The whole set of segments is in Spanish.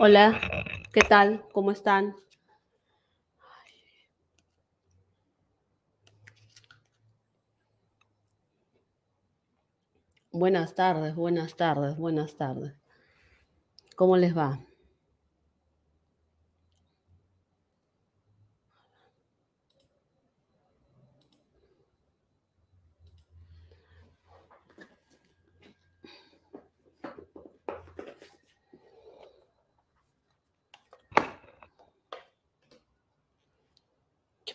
Hola, ¿qué tal? ¿Cómo están? Buenas tardes, buenas tardes, buenas tardes. ¿Cómo les va?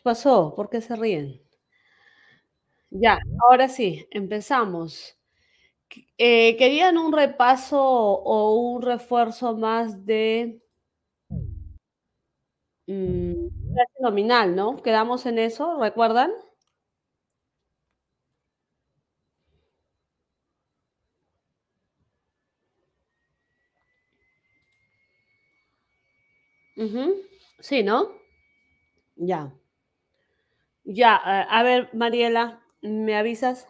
pasó? ¿Por qué se ríen? Ya, ahora sí, empezamos. Eh, ¿Querían un repaso o un refuerzo más de mm, nominal, no? ¿Quedamos en eso? ¿Recuerdan? Sí, ¿no? Ya. Ya, a ver, Mariela, ¿me avisas?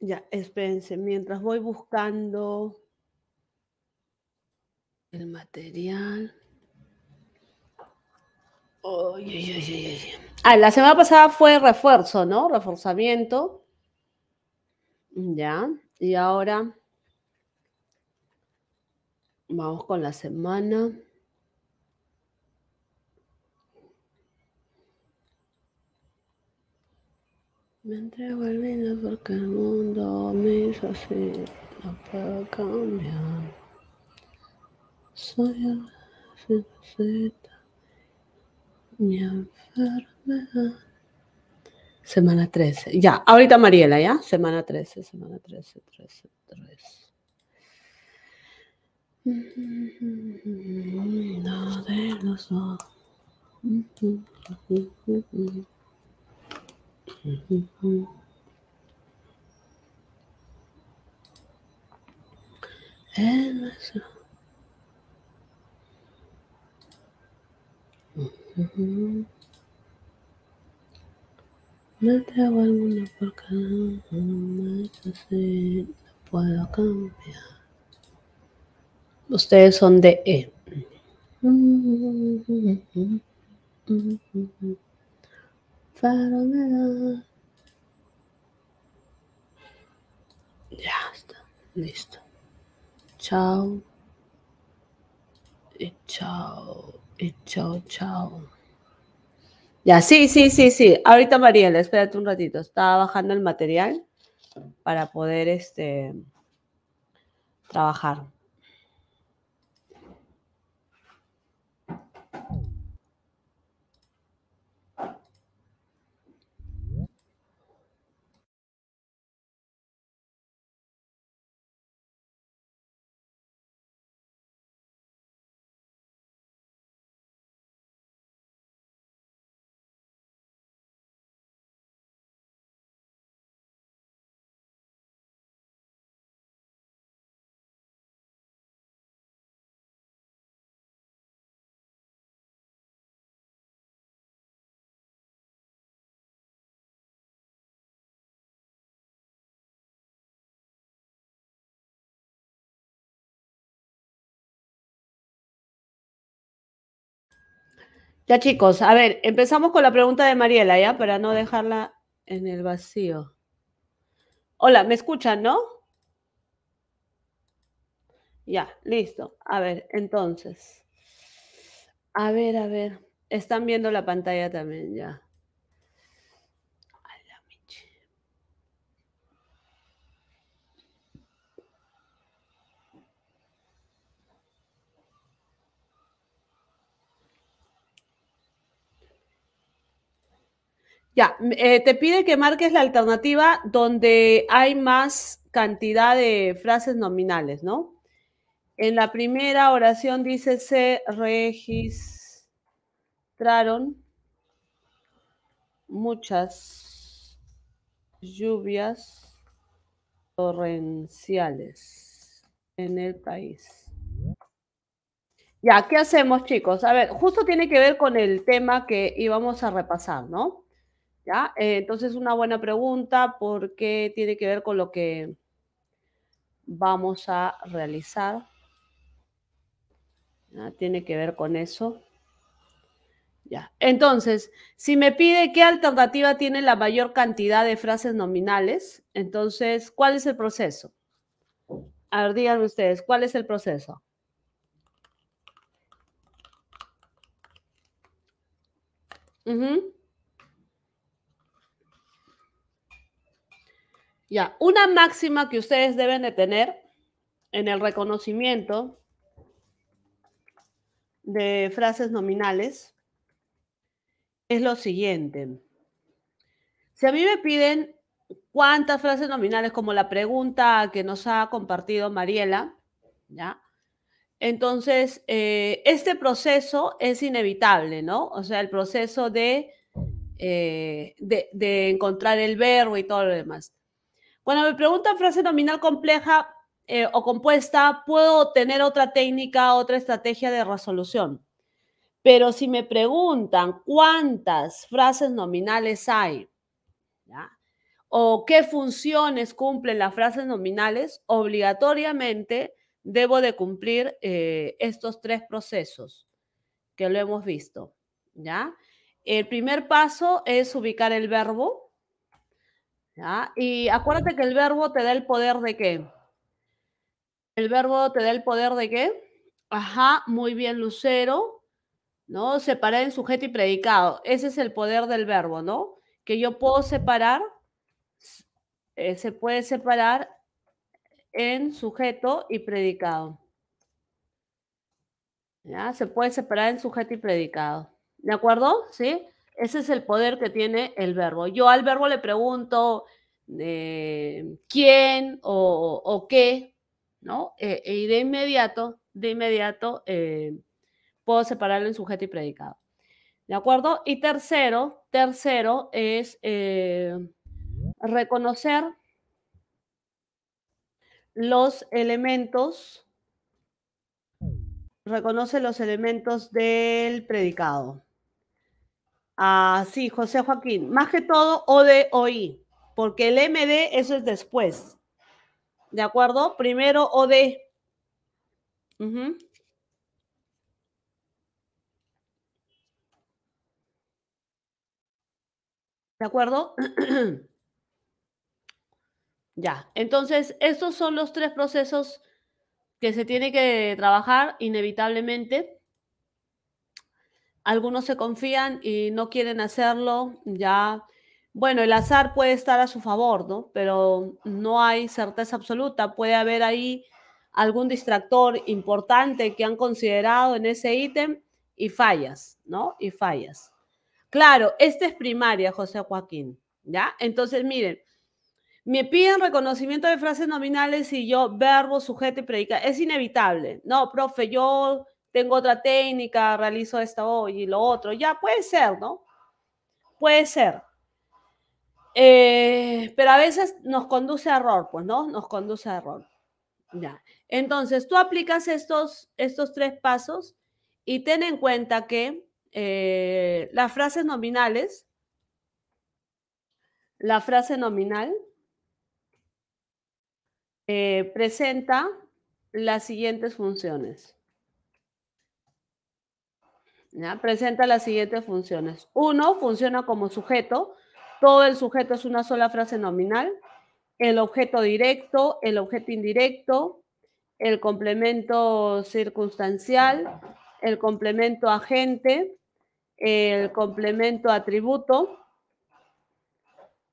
Ya, espérense, mientras voy buscando el material. Ay, ah, la semana pasada fue refuerzo, ¿no? Reforzamiento. Ya. Y ahora vamos con la semana. Me entrego el vino porque el mundo me hizo así, no puedo cambiar soy receta mi enfermedad. Semana 13. Ya, ahorita Mariela, ¿ya? Semana 13, semana 13, 13, 13. No de los No te hago alguna porque no puedo cambiar. Ustedes son e. de E. Ya está, listo. Chao. Y chao. Eh, chao, chao. Ya, sí, sí, sí, sí. Ahorita Mariela, espérate un ratito. Estaba bajando el material para poder este trabajar. Ya chicos, a ver, empezamos con la pregunta de Mariela, ¿ya? Para no dejarla en el vacío. Hola, ¿me escuchan, no? Ya, listo. A ver, entonces. A ver, a ver. Están viendo la pantalla también, ya. Ya, eh, te pide que marques la alternativa donde hay más cantidad de frases nominales, ¿no? En la primera oración dice se registraron muchas lluvias torrenciales en el país. Ya, ¿qué hacemos chicos? A ver, justo tiene que ver con el tema que íbamos a repasar, ¿no? ¿ya? Eh, entonces, una buena pregunta porque tiene que ver con lo que vamos a realizar. Ah, tiene que ver con eso. Ya. Entonces, si me pide qué alternativa tiene la mayor cantidad de frases nominales, entonces, ¿cuál es el proceso? A ver, díganme ustedes, ¿cuál es el proceso? Ya, una máxima que ustedes deben de tener en el reconocimiento de frases nominales es lo siguiente. Si a mí me piden cuántas frases nominales, como la pregunta que nos ha compartido Mariela, ¿ya? Entonces, eh, este proceso es inevitable, ¿no? O sea, el proceso de, eh, de encontrar el verbo y todo lo demás. Cuando me preguntan frase nominal compleja eh, o compuesta, puedo tener otra técnica, otra estrategia de resolución. Pero si me preguntan cuántas frases nominales hay, ¿ya? o qué funciones cumplen las frases nominales, obligatoriamente debo de cumplir eh, estos tres procesos que lo hemos visto. ¿ya? El primer paso es ubicar el verbo, ¿ah? Y acuérdate que el verbo te da el poder de qué. El verbo te da el poder de qué. Ajá, muy bien, Lucero. ¿No? Separar en sujeto y predicado. Ese es el poder del verbo, ¿no? Que yo puedo separar, eh, se puede separar en sujeto y predicado. ¿Ya? Se puede separar en sujeto y predicado. ¿De acuerdo? ¿Sí? Ese es el poder que tiene el verbo. Yo al verbo le pregunto eh, quién o, qué, ¿no? Eh, y de inmediato, de inmediato, eh, puedo separarlo en sujeto y predicado. ¿De acuerdo? Y tercero, tercero es reconocer los elementos, reconoce los elementos del predicado. Ah, sí, José Joaquín. Más que todo O de OI, porque el MD eso es después. ¿De acuerdo? Primero OD. ¿De acuerdo? ya, entonces estos son los tres procesos que se tiene que trabajar inevitablemente algunos se confían y no quieren hacerlo, ya, bueno, el azar puede estar a su favor, ¿no? Pero no hay certeza absoluta, puede haber ahí algún distractor importante que han considerado en ese ítem y fallas, ¿no? Y fallas. Claro, esta es primaria, José Joaquín, ¿ya? Entonces, miren, me piden reconocimiento de frases nominales y yo verbo, sujeto y predica Es inevitable. No, profe, yo tengo otra técnica, realizo esto hoy y lo otro. Ya puede ser, ¿no? Puede ser. Eh, pero a veces nos conduce a error, pues, ¿no? Nos conduce a error. Ya. Entonces, tú aplicas estos, estos tres pasos y ten en cuenta que eh, las frases nominales, la frase nominal eh, presenta las siguientes funciones presenta las siguientes funciones. Uno, funciona como sujeto. Todo el sujeto es una sola frase nominal. El objeto directo, el objeto indirecto, el complemento circunstancial, el complemento agente, el complemento atributo.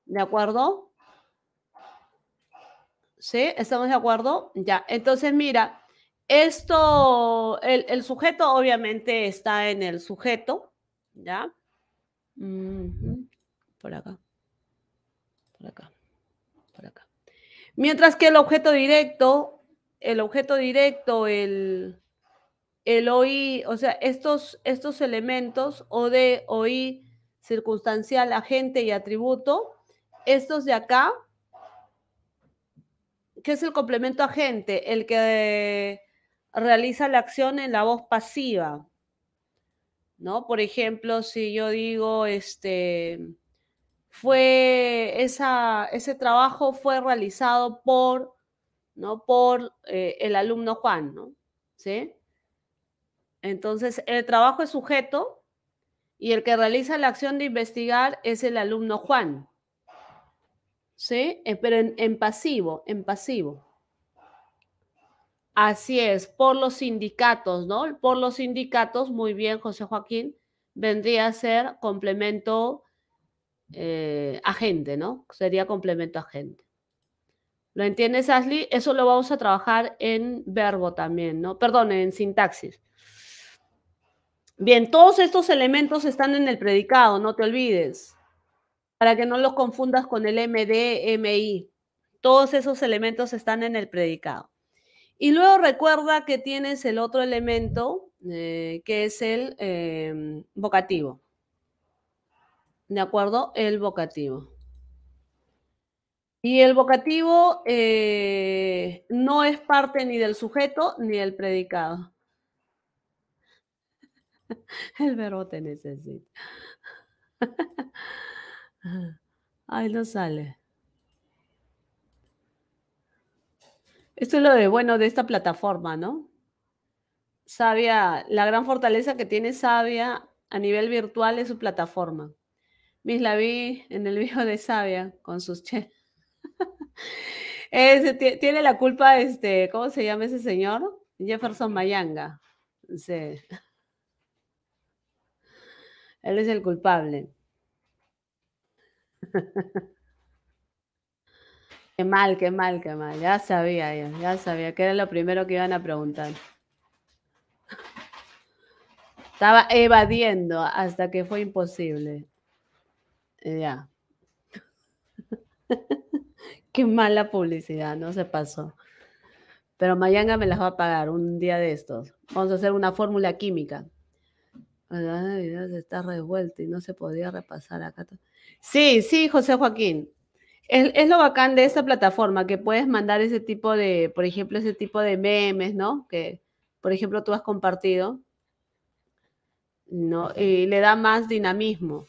¿De acuerdo? ¿Sí? ¿Estamos de acuerdo? Ya. Entonces, mira, esto, el, sujeto obviamente está en el sujeto, ¿ya? Por acá, por acá, por acá. Mientras que el objeto directo, el objeto directo, el, el OI, o sea, estos, estos elementos O de OI, circunstancial, agente y atributo, estos de acá, ¿qué es el complemento agente, el que realiza la acción en la voz pasiva. ¿No? Por ejemplo, si yo digo, este, fue ese trabajo fue realizado por, ¿no? por eh, el alumno Juan, ¿no? ¿Sí? Entonces, el trabajo es sujeto y el que realiza la acción de investigar es el alumno Juan. ¿Sí? Eh, pero en pasivo, en pasivo. Así es, por los sindicatos, ¿no? Por los sindicatos, muy bien, José Joaquín, vendría a ser complemento eh, agente, ¿no? Sería complemento agente. ¿Lo entiendes, Ashley? Eso lo vamos a trabajar en verbo también, ¿no? Perdón, en sintaxis. Bien, todos estos elementos están en el predicado, no te olvides, para que no los confundas con el MDMI. Todos esos elementos están en el predicado. Y luego recuerda que tienes el otro elemento, eh, que es el em, vocativo. ¿De acuerdo? El vocativo. Y el vocativo eh, no es parte ni del sujeto ni del predicado. El verbo te necesita. Ahí no sale. Esto es lo de bueno de esta plataforma, ¿no? Sabia, la gran fortaleza que tiene Sabia a nivel virtual es su plataforma. Mis la vi en el video de Sabia con sus chefs. tiene la culpa, este, ¿cómo se llama ese señor? Jefferson Mayanga. Él es el culpable mal, qué mal, qué mal. Ya sabía, ya, sabía que era lo primero que iban a preguntar. Estaba evadiendo hasta que fue imposible. Eh, ya. Qué mala publicidad, no se pasó. Pero Mayanga me las va a pagar un día de estos. Vamos a hacer una fórmula química. está revuelta y no se podía repasar acá. Sí, sí, José Joaquín. Es, lo bacán de esa plataforma, que puedes mandar ese tipo de, por ejemplo, ese tipo de memes, ¿no? Que, por ejemplo, tú has compartido, ¿no? Y le da más dinamismo.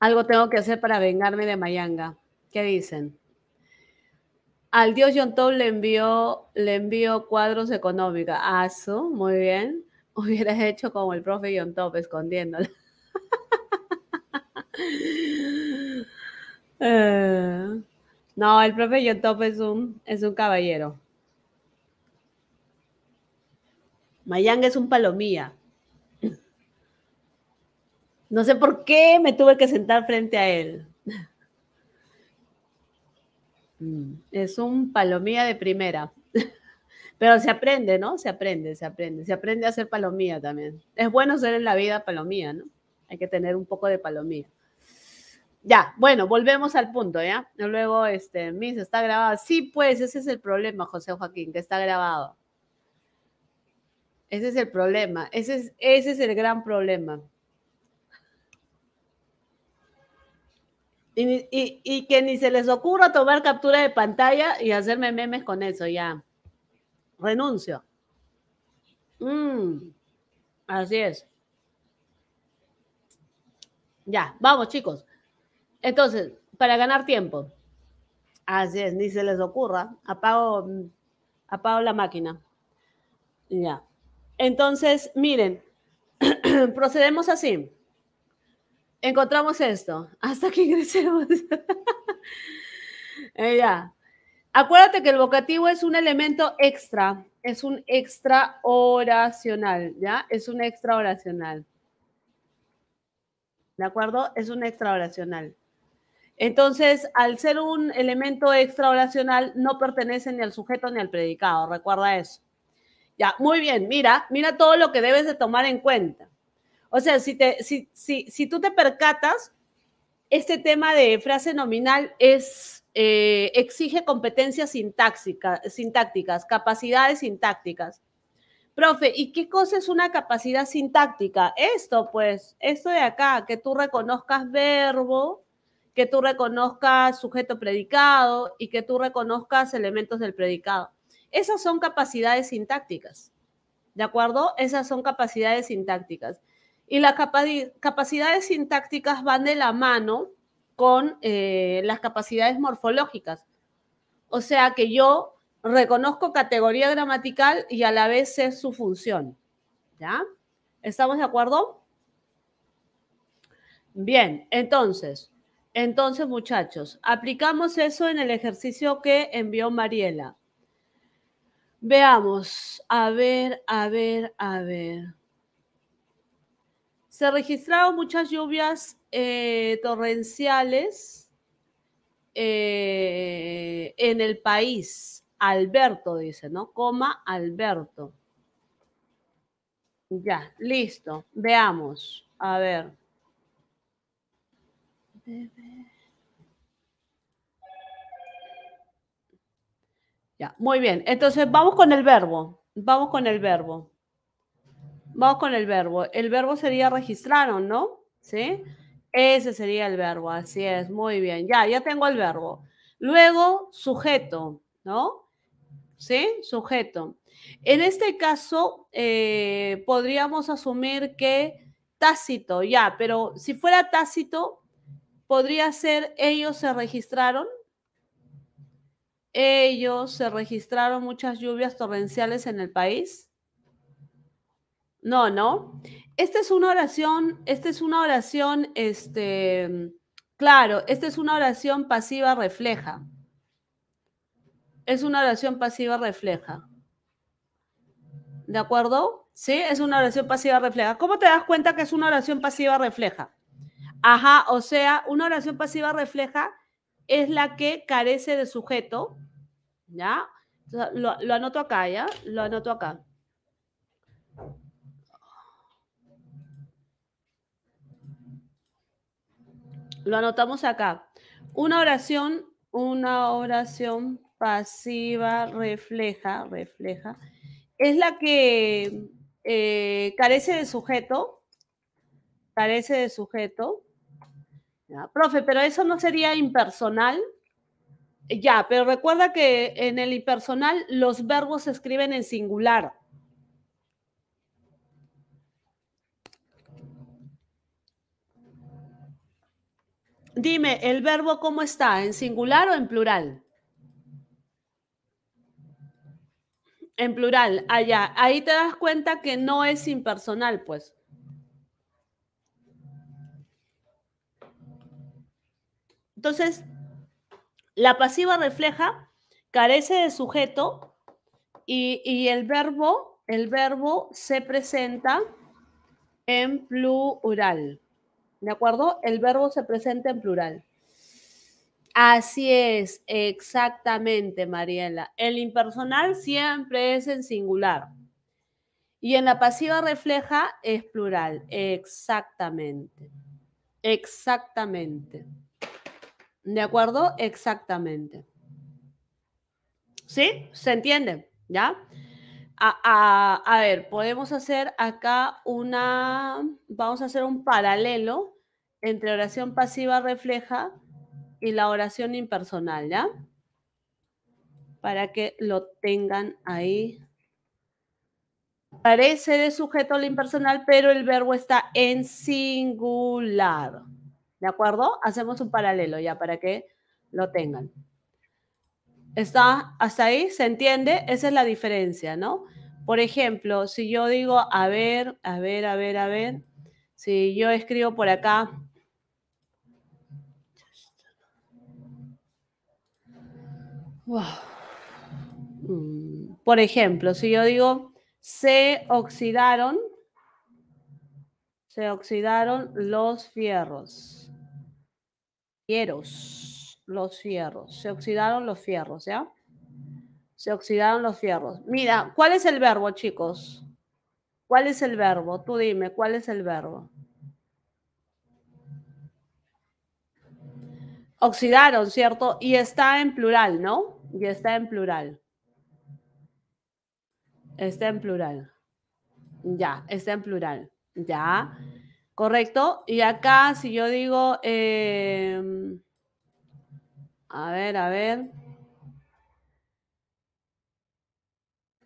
Algo tengo que hacer para vengarme de Mayanga. ¿Qué dicen? Al dios Yontop le envió, le envió cuadros económicos. Aso, muy bien. Hubieras hecho como el profe John escondiéndola. Eh, no, el profe Yontop es un, es un caballero. Mayanga es un palomía. No sé por qué me tuve que sentar frente a él. Mm, es un palomía de primera. Pero se aprende, ¿no? Se aprende, se aprende. Se aprende a ser palomía también. Es bueno ser en la vida palomía, ¿no? Hay que tener un poco de palomía. Ya, bueno, volvemos al punto, ¿ya? Luego, este, Miss, está grabado. Sí, pues, ese es el problema, José Joaquín, que está grabado. Ese es el problema. Ese es, ese es el gran problema. Y, que ni se les ocurra tomar captura de pantalla y hacerme memes con eso, ya. Renuncio. Mm, así es. Ya, vamos chicos. Entonces, para ganar tiempo. Así es, ni se les ocurra. Apago, mm, apago la máquina. Ya. Entonces, miren, procedemos así encontramos esto, hasta que ingresemos. ella eh, Acuérdate que el vocativo es un elemento extra, es un extra oracional, ¿ya? Es un extra oracional. ¿De acuerdo? Es un extra oracional. Entonces, al ser un elemento extra oracional, no pertenece ni al sujeto ni al predicado, recuerda eso. Ya, muy bien, mira, mira todo lo que debes de tomar en cuenta. O sea, si, tú te percatas, este tema de frase nominal es, eh, exige competencias sintácticas, capacidades sintácticas. Profe, ¿y qué cosa es una capacidad sintáctica? Esto, pues, esto de acá, que tú reconozcas verbo, que tú reconozcas sujeto predicado y que tú reconozcas elementos del predicado. Esas son capacidades sintácticas. ¿De acuerdo? Esas son capacidades sintácticas. Y las capacidades sintácticas van de la mano con eh, las capacidades morfológicas. O sea que yo reconozco categoría gramatical y a la vez es su función. ¿Ya? ¿Estamos de acuerdo? Bien, entonces, entonces muchachos, aplicamos eso en el ejercicio que envió Mariela. Veamos, a ver, a ver, a ver se registraron muchas lluvias eh, torrenciales eh, en el país. Alberto dice, ¿no? Coma Alberto. Ya, listo. Veamos. A ver. Ya, muy bien. Entonces, vamos con el verbo. Vamos con el verbo. Vamos con el verbo. El verbo sería registraron, ¿no? ¿Sí? Ese sería el verbo, así es, muy bien. Ya, ya tengo el verbo. Luego, sujeto, ¿no? ¿Sí? Sujeto. En este caso, eh, podríamos asumir que tácito, ya, pero si fuera tácito, podría ser ellos se registraron. Ellos se registraron muchas lluvias torrenciales en el país. No, no. Esta es una oración, esta es una oración, este, claro, esta es una oración pasiva refleja. Es una oración pasiva refleja. ¿De acuerdo? Sí, es una oración pasiva refleja. ¿Cómo te das cuenta que es una oración pasiva refleja? Ajá, o sea, una oración pasiva refleja es la que carece de sujeto, ¿ya? Lo, lo anoto acá, ¿ya? Lo anoto acá. Lo anotamos acá. Una oración, una oración pasiva refleja, refleja, es la que eh, carece de sujeto, carece de sujeto. profe, pero eso no sería impersonal. Ya, pero recuerda que en el impersonal los verbos se escriben en singular. Dime, ¿el verbo cómo está? ¿En singular o en plural? En plural, allá. Ah, Ahí te das cuenta que no es impersonal, pues. Entonces, la pasiva refleja, carece de sujeto y, el verbo, el verbo se presenta en plural. ¿de acuerdo? El verbo se presenta en plural. Así es, exactamente, Mariela. El impersonal siempre es en singular. Y en la pasiva refleja es plural, exactamente. Exactamente. ¿De acuerdo? Exactamente. ¿Sí? ¿Se entiende? ¿Ya? A, a, ver, podemos hacer acá una, vamos a hacer un paralelo entre oración pasiva refleja y la oración impersonal, ¿ya? Para que lo tengan ahí. Parece de sujeto al impersonal, pero el verbo está en singular. ¿De acuerdo? Hacemos un paralelo ya para que lo tengan. ¿Está hasta ahí? ¿Se entiende? Esa es la diferencia, ¿no? Por ejemplo, si yo digo, a ver, a ver, a ver, a ver, si yo escribo por acá, Por ejemplo, si yo digo se oxidaron, se oxidaron los fierros. Fierros, los fierros. Se oxidaron los fierros, ¿ya? Se oxidaron los fierros. Mira, ¿cuál es el verbo, chicos? ¿Cuál es el verbo? Tú dime, ¿cuál es el verbo? Oxidaron, ¿cierto? Y está en plural, ¿no? Y está en plural. Está en plural. Ya, está en plural. Ya. Correcto. Y acá, si yo digo, eh, a ver, a ver.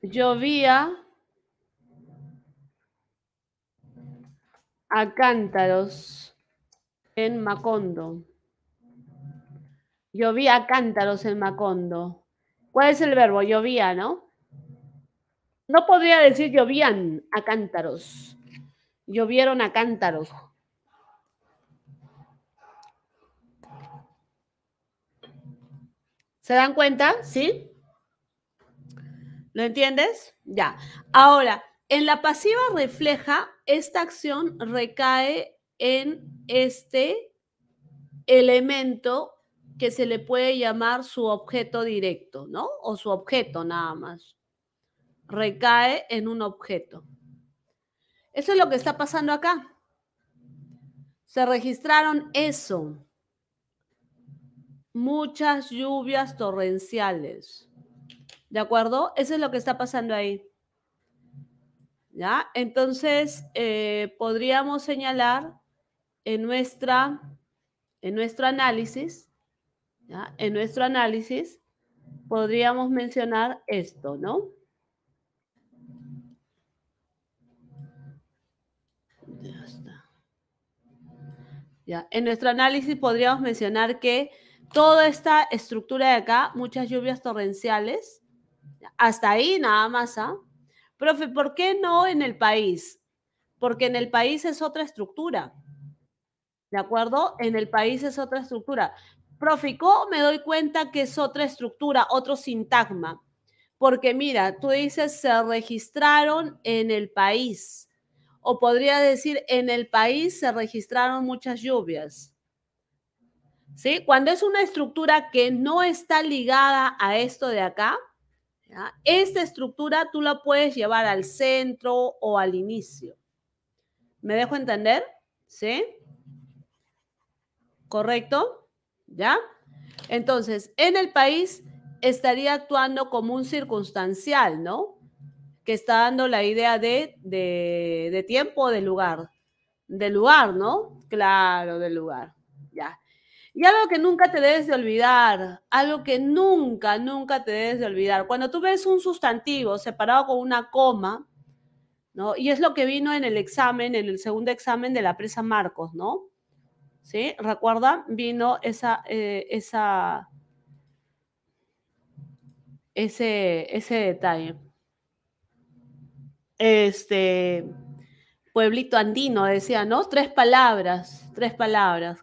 Llovía a cántaros en Macondo. Llovía cántaros en Macondo. ¿Cuál es el verbo? Llovía, ¿no? No podría decir llovían a cántaros. Llovieron a cántaros. ¿Se dan cuenta? ¿Sí? ¿Lo entiendes? Ya. Ahora, en la pasiva refleja, esta acción recae en este elemento que se le puede llamar su objeto directo, ¿no? O su objeto nada más. Recae en un objeto. Eso es lo que está pasando acá. Se registraron eso. Muchas lluvias torrenciales. ¿De acuerdo? Eso es lo que está pasando ahí. ¿Ya? Entonces, eh, podríamos señalar en, nuestra, en nuestro análisis en nuestro análisis podríamos mencionar esto, ¿no? Ya Ya. En nuestro análisis podríamos mencionar que toda esta estructura de acá, muchas lluvias torrenciales, hasta ahí nada más. ¿ah? Profe, ¿por qué no en el país? Porque en el país es otra estructura. ¿De acuerdo? En el país es otra estructura. Profe, me doy cuenta que es otra estructura, otro sintagma? Porque mira, tú dices, se registraron en el país. O podría decir, en el país se registraron muchas lluvias. ¿Sí? Cuando es una estructura que no está ligada a esto de acá, esta estructura tú la puedes llevar al centro o al inicio. ¿Me dejo entender? ¿Sí? ¿Correcto? ¿Ya? Entonces, en el país estaría actuando como un circunstancial, ¿no? Que está dando la idea de, de, de tiempo, de lugar. De lugar, ¿no? Claro, de lugar. Ya. Y algo que nunca te debes de olvidar, algo que nunca, nunca te debes de olvidar. Cuando tú ves un sustantivo separado con una coma, ¿no? Y es lo que vino en el examen, en el segundo examen de la presa Marcos, ¿no? ¿sí? Recuerda, vino esa, eh, esa, ese, ese detalle. Este pueblito andino, decía, ¿no? Tres palabras, tres palabras.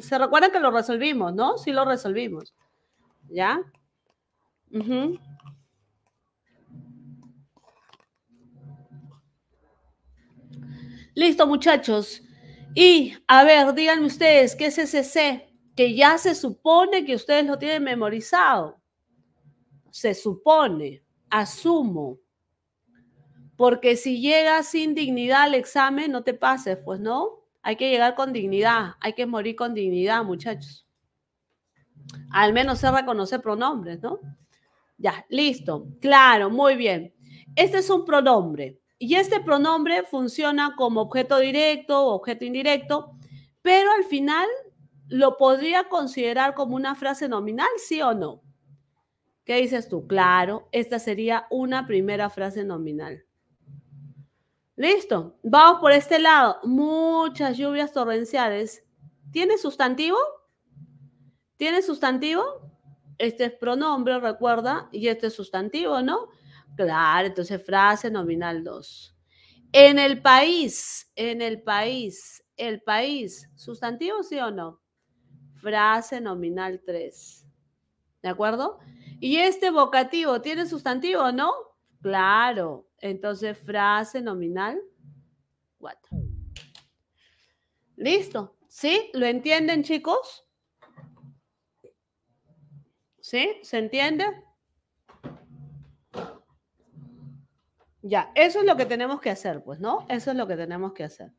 Se recuerdan que lo resolvimos, ¿no? Sí lo resolvimos. ¿Ya? Listo, muchachos. Y a ver, díganme ustedes, ¿qué es ese C? Que ya se supone que ustedes lo tienen memorizado. Se supone, asumo. Porque si llegas sin dignidad al examen, no te pases, pues no. Hay que llegar con dignidad, hay que morir con dignidad, muchachos. Al menos se reconoce pronombres, ¿no? Ya, listo. Claro, muy bien. Este es un pronombre. Y este pronombre funciona como objeto directo o objeto indirecto, pero al final lo podría considerar como una frase nominal, sí o no. ¿Qué dices tú? Claro, esta sería una primera frase nominal. Listo, vamos por este lado. Muchas lluvias torrenciales. ¿Tiene sustantivo? ¿Tiene sustantivo? Este es pronombre, recuerda, y este es sustantivo, ¿no? Claro, entonces frase nominal 2. En el país, en el país, el país, sustantivo sí o no. Frase nominal 3. ¿De acuerdo? Y este vocativo, ¿tiene sustantivo o no? Claro. Entonces, frase nominal 4. Listo. ¿Sí? ¿Lo entienden, chicos? ¿Sí? ¿Se entiende? Ya, eso es lo que tenemos que hacer, pues, ¿no? Eso es lo que tenemos que hacer.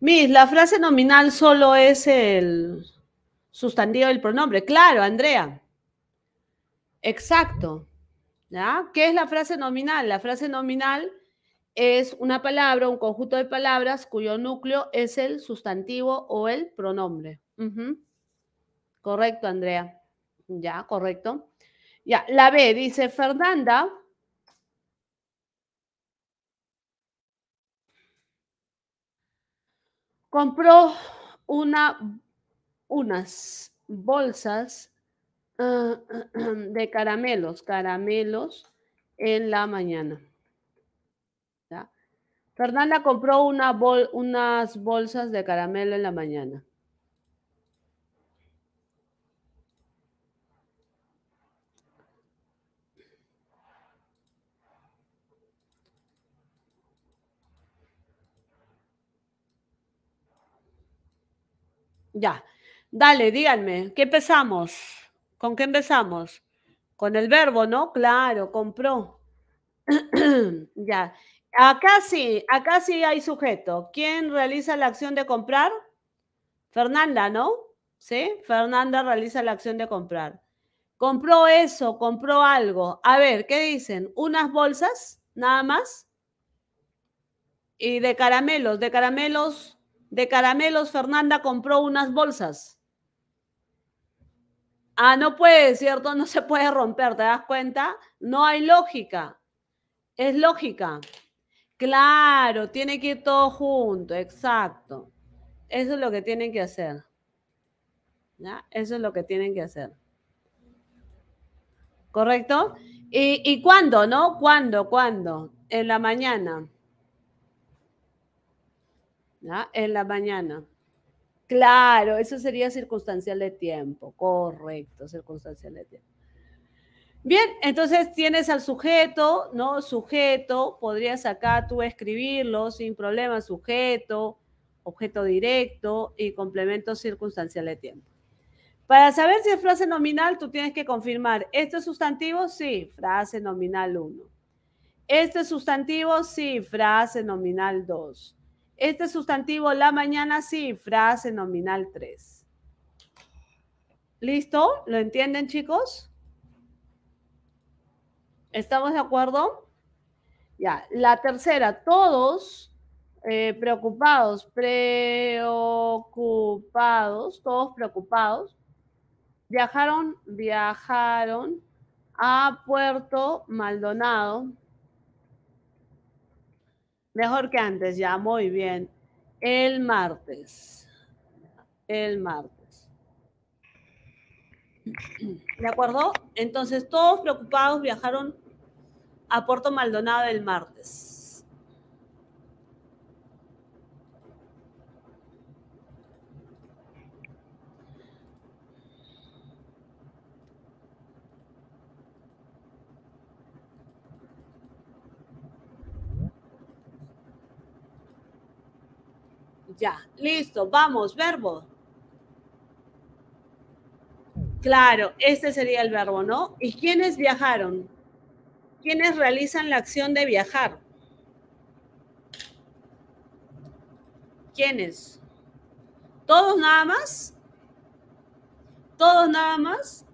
Miss, la frase nominal solo es el sustantivo del pronombre. Claro, Andrea. Exacto. ¿Qué es la frase nominal? La frase nominal es una palabra, un conjunto de palabras cuyo núcleo es el sustantivo o el pronombre. Correcto, Andrea. Ya, correcto. Ya, la B dice Fernanda. Compró una, unas bolsas de caramelos, caramelos en la mañana. Fernanda compró una unas bolsas de caramelo en la mañana. Ya, dale, díganme, ¿qué empezamos? ¿Con qué empezamos? Con el verbo, ¿no? Claro, compró. ya. Acá sí, acá sí hay sujeto. ¿Quién realiza la acción de comprar? Fernanda, ¿no? Sí, Fernanda realiza la acción de comprar. Compró eso, compró algo. A ver, ¿qué dicen? Unas bolsas, nada más. Y de caramelos, de caramelos, de caramelos, Fernanda compró unas bolsas. Ah, no puede, ¿cierto? No se puede romper, ¿te das cuenta? No hay lógica. Es lógica. Claro, tiene que ir todo junto, exacto. Eso es lo que tienen que hacer. ¿Ya? Eso es lo que tienen que hacer. ¿Correcto? ¿Y, cuándo, no? ¿Cuándo? ¿Cuándo? En la mañana. ¿Ya? En la mañana. Claro, eso sería circunstancial de tiempo, correcto, circunstancial de tiempo. Bien, entonces tienes al sujeto, ¿no? Sujeto, podrías acá tú escribirlo sin problema, sujeto, objeto directo y complemento circunstancial de tiempo. Para saber si es frase nominal, tú tienes que confirmar, ¿este sustantivo? Sí, frase nominal 1. ¿Este sustantivo? Sí, frase nominal 2. Este sustantivo la mañana sí, frase nominal 3. ¿Listo? ¿Lo entienden, chicos? ¿Estamos de acuerdo? Ya, la tercera, todos eh, preocupados, preocupados, todos preocupados, viajaron, viajaron a Puerto Maldonado Mejor que antes, ya, muy bien. El martes. El martes. ¿De acuerdo? Entonces todos preocupados viajaron a Puerto Maldonado el martes. Ya, listo, vamos, verbo. Claro, este sería el verbo, ¿no? ¿Y quiénes viajaron? ¿Quiénes realizan la acción de viajar? ¿Quiénes? ¿Todos nada más? ¿Todos nada más?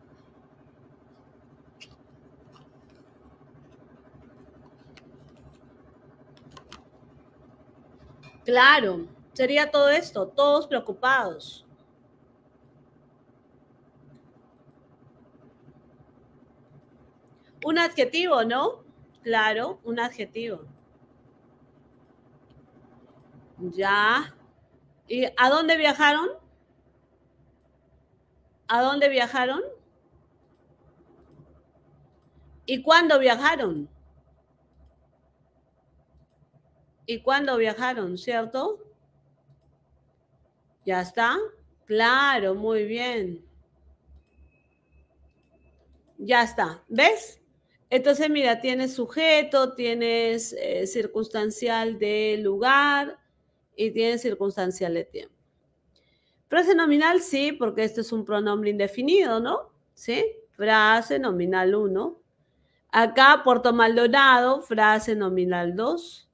Claro sería todo esto, todos preocupados. Un adjetivo, ¿no? Claro, un adjetivo. Ya. ¿Y a dónde viajaron? ¿A dónde viajaron? ¿Y cuándo viajaron? ¿Y cuándo viajaron, cierto? ¿Ya está? Claro, muy bien. Ya está, ¿ves? Entonces, mira, tienes sujeto, tienes eh, circunstancial de lugar y tienes circunstancial de tiempo. Frase nominal, sí, porque esto es un pronombre indefinido, ¿no? ¿Sí? Frase nominal 1. Acá, Puerto Maldonado, frase nominal 2.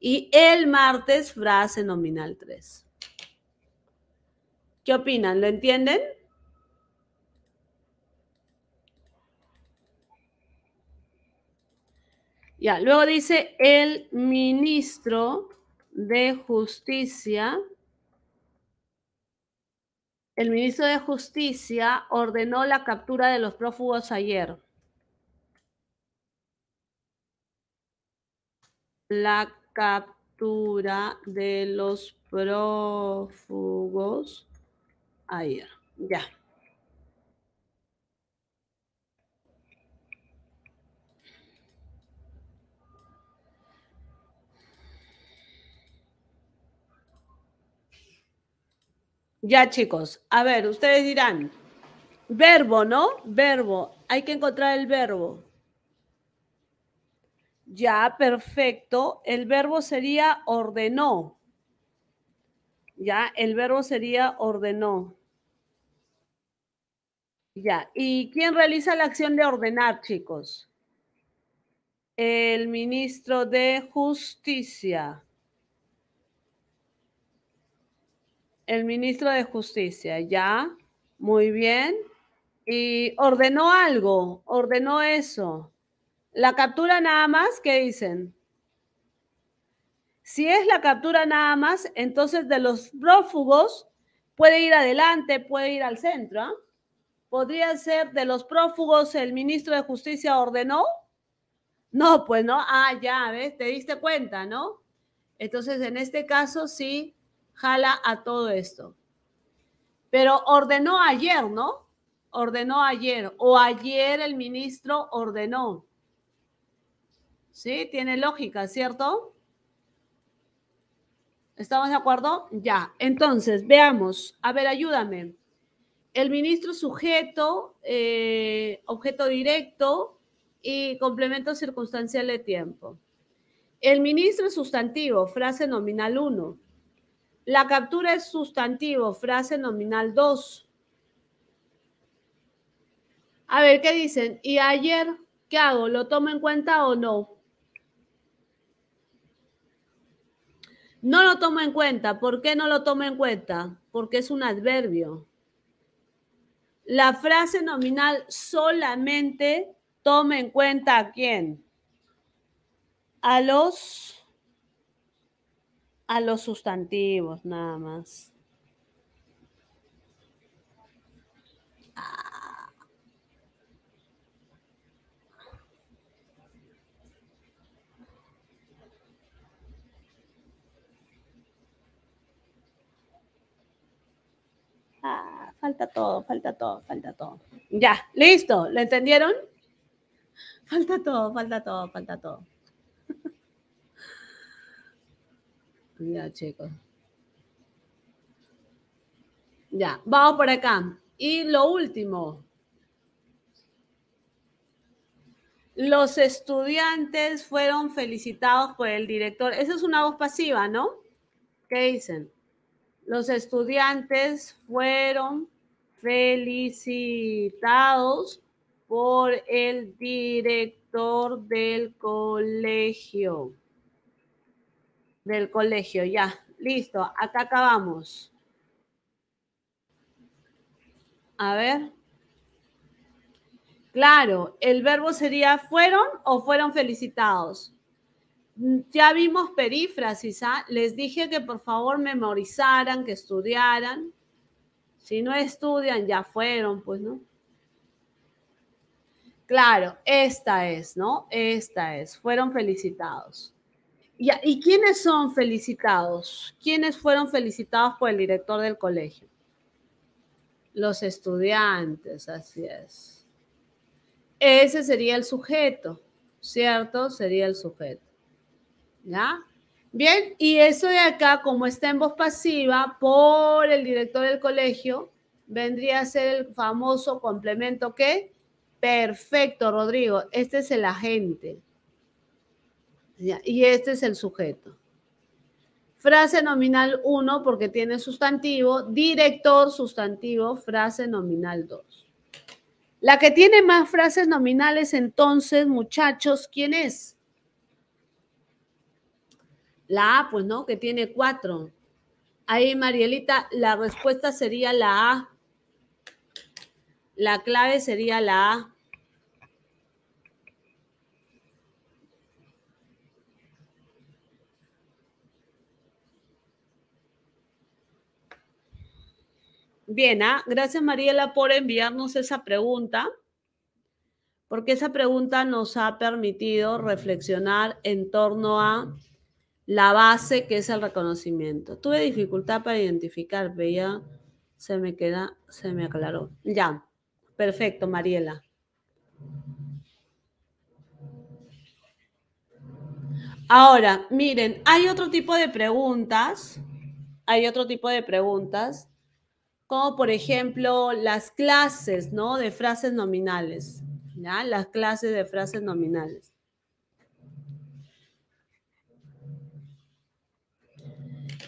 Y el martes, frase nominal 3. ¿Qué opinan? ¿Lo entienden? Ya, luego dice el ministro de Justicia. El ministro de Justicia ordenó la captura de los prófugos ayer. La captura de los prófugos Ahí, Ya. Ya, chicos. A ver, ustedes dirán, verbo, ¿no? Verbo. Hay que encontrar el verbo. Ya, perfecto. El verbo sería ordenó. Ya, el verbo sería ordenó. Ya, ¿y quién realiza la acción de ordenar, chicos? El ministro de Justicia. El ministro de Justicia, ya. Muy bien. Y ordenó algo, ordenó eso. La captura nada más, ¿qué dicen? Si es la captura nada más, entonces de los prófugos puede ir adelante, puede ir al centro. ¿ah? podría ser de los prófugos, el ministro de Justicia ordenó. No, pues no, ah, ya, ¿ves? Te diste cuenta, ¿no? Entonces, en este caso sí jala a todo esto. Pero ordenó ayer, ¿no? Ordenó ayer, o ayer el ministro ordenó. Sí, tiene lógica, ¿cierto? ¿Estamos de acuerdo? Ya, entonces, veamos. A ver, ayúdame el ministro sujeto, eh, objeto directo y complemento circunstancial de tiempo. El ministro sustantivo, frase nominal 1. La captura es sustantivo, frase nominal 2. A ver, ¿qué dicen? ¿Y ayer qué hago? ¿Lo tomo en cuenta o no? No lo tomo en cuenta. ¿Por qué no lo tomo en cuenta? Porque es un adverbio la frase nominal solamente toma en cuenta a quién? A los a los sustantivos nada más. Ah falta todo, falta todo, falta todo. Ya, listo, ¿lo entendieron? Falta todo, falta todo, falta todo. ya, chicos. Ya, vamos por acá. Y lo último. Los estudiantes fueron felicitados por el director. Esa es una voz pasiva, ¿no? ¿Qué dicen? Los estudiantes fueron felicitados por el director del colegio. Del colegio, ya. Listo, acá acabamos. A ver. Claro, el verbo sería fueron o fueron felicitados. Ya vimos perífrasis, ¿ah? Les dije que por favor memorizaran, que estudiaran. Si no estudian, ya fueron, pues, ¿no? Claro, esta es, ¿no? Esta es. Fueron felicitados. ¿Y, ¿Y quiénes son felicitados? ¿Quiénes fueron felicitados por el director del colegio? Los estudiantes, así es. Ese sería el sujeto, ¿cierto? Sería el sujeto. ¿Ya? Bien, y eso de acá, como está en voz pasiva por el director del colegio, vendría a ser el famoso complemento que. Perfecto, Rodrigo. Este es el agente. Y este es el sujeto. Frase nominal 1 porque tiene sustantivo, director, sustantivo, frase nominal 2. La que tiene más frases nominales entonces, muchachos, ¿quién es? La A, pues, ¿no? Que tiene cuatro. Ahí, Marielita, la respuesta sería la A. La clave sería la A. Bien, ¿ah? gracias Mariela por enviarnos esa pregunta, porque esa pregunta nos ha permitido reflexionar en torno a la base que es el reconocimiento. Tuve dificultad para identificar, veía, se me queda, se me aclaró. Ya, perfecto, Mariela. Ahora, miren, hay otro tipo de preguntas, hay otro tipo de preguntas, como por ejemplo las clases, ¿no? De frases nominales, ¿ya? Las clases de frases nominales.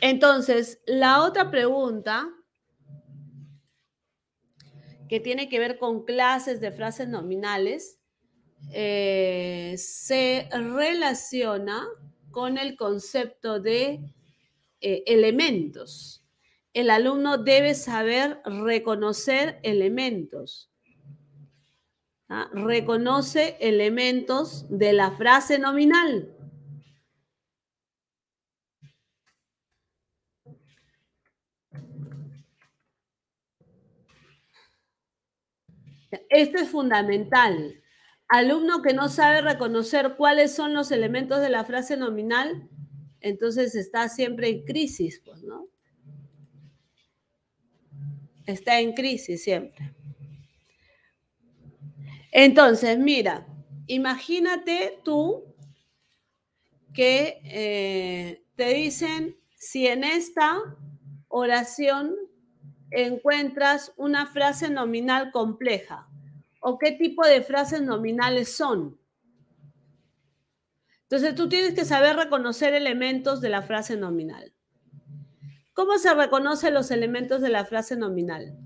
Entonces, la otra pregunta que tiene que ver con clases de frases nominales eh, se relaciona con el concepto de eh, elementos. El alumno debe saber reconocer elementos. ¿ah? Reconoce elementos de la frase nominal. Esto es fundamental. Alumno que no sabe reconocer cuáles son los elementos de la frase nominal, entonces está siempre en crisis, pues, ¿no? Está en crisis siempre. Entonces, mira, imagínate tú que eh, te dicen si en esta oración encuentras una frase nominal compleja o qué tipo de frases nominales son. Entonces tú tienes que saber reconocer elementos de la frase nominal. ¿Cómo se reconocen los elementos de la frase nominal?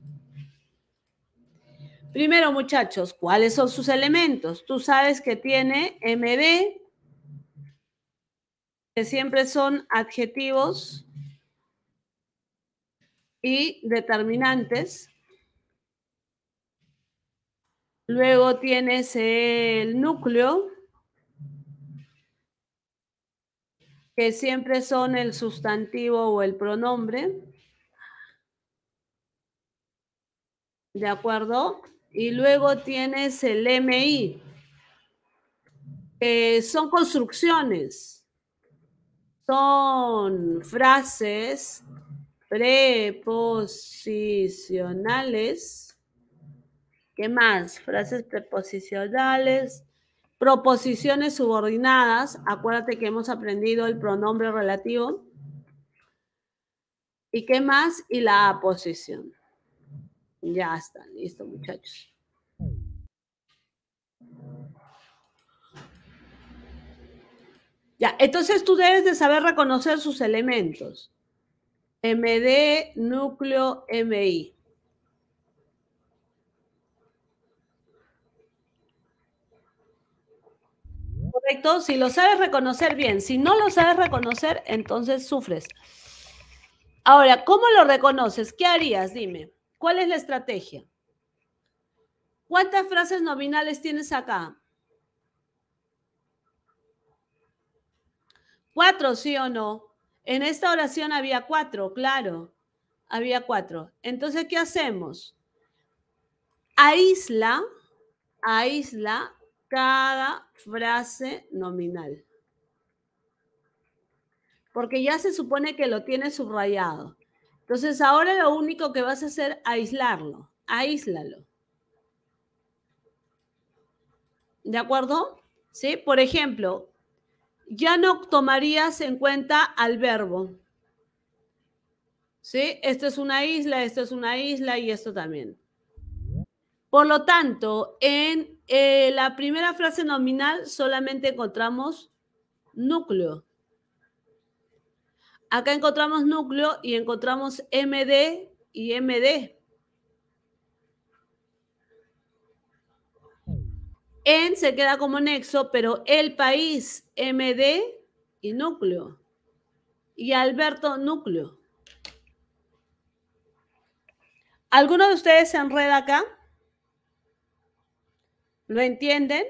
Primero, muchachos, ¿cuáles son sus elementos? Tú sabes que tiene MD, que siempre son adjetivos y determinantes. Luego tienes el núcleo, que siempre son el sustantivo o el pronombre. ¿De acuerdo? Y luego tienes el MI, que son construcciones, son frases preposicionales ¿Qué más? Frases preposicionales, proposiciones subordinadas. Acuérdate que hemos aprendido el pronombre relativo. ¿Y qué más? Y la aposición. Ya está, listo muchachos. Ya, entonces tú debes de saber reconocer sus elementos. MD, núcleo, MI. correcto si lo sabes reconocer bien. Si no lo sabes reconocer, entonces sufres. Ahora, ¿cómo lo reconoces? ¿Qué harías? Dime, ¿cuál es la estrategia? ¿Cuántas frases nominales tienes acá? Cuatro, sí o no. En esta oración había cuatro, claro. Había cuatro. Entonces, ¿qué hacemos? Aísla, aísla cada frase nominal. Porque ya se supone que lo tiene subrayado. Entonces ahora lo único que vas a hacer aislarlo. Aíslalo. ¿De acuerdo? ¿Sí? Por ejemplo, ya no tomarías en cuenta al verbo. ¿Sí? Esto es una isla, esto es una isla y esto también. Por lo tanto, en eh, la primera frase nominal solamente encontramos núcleo. Acá encontramos núcleo y encontramos MD y MD. En se queda como nexo, pero el país, MD y núcleo. Y Alberto, núcleo. ¿Alguno de ustedes se enreda acá? ¿Lo entienden?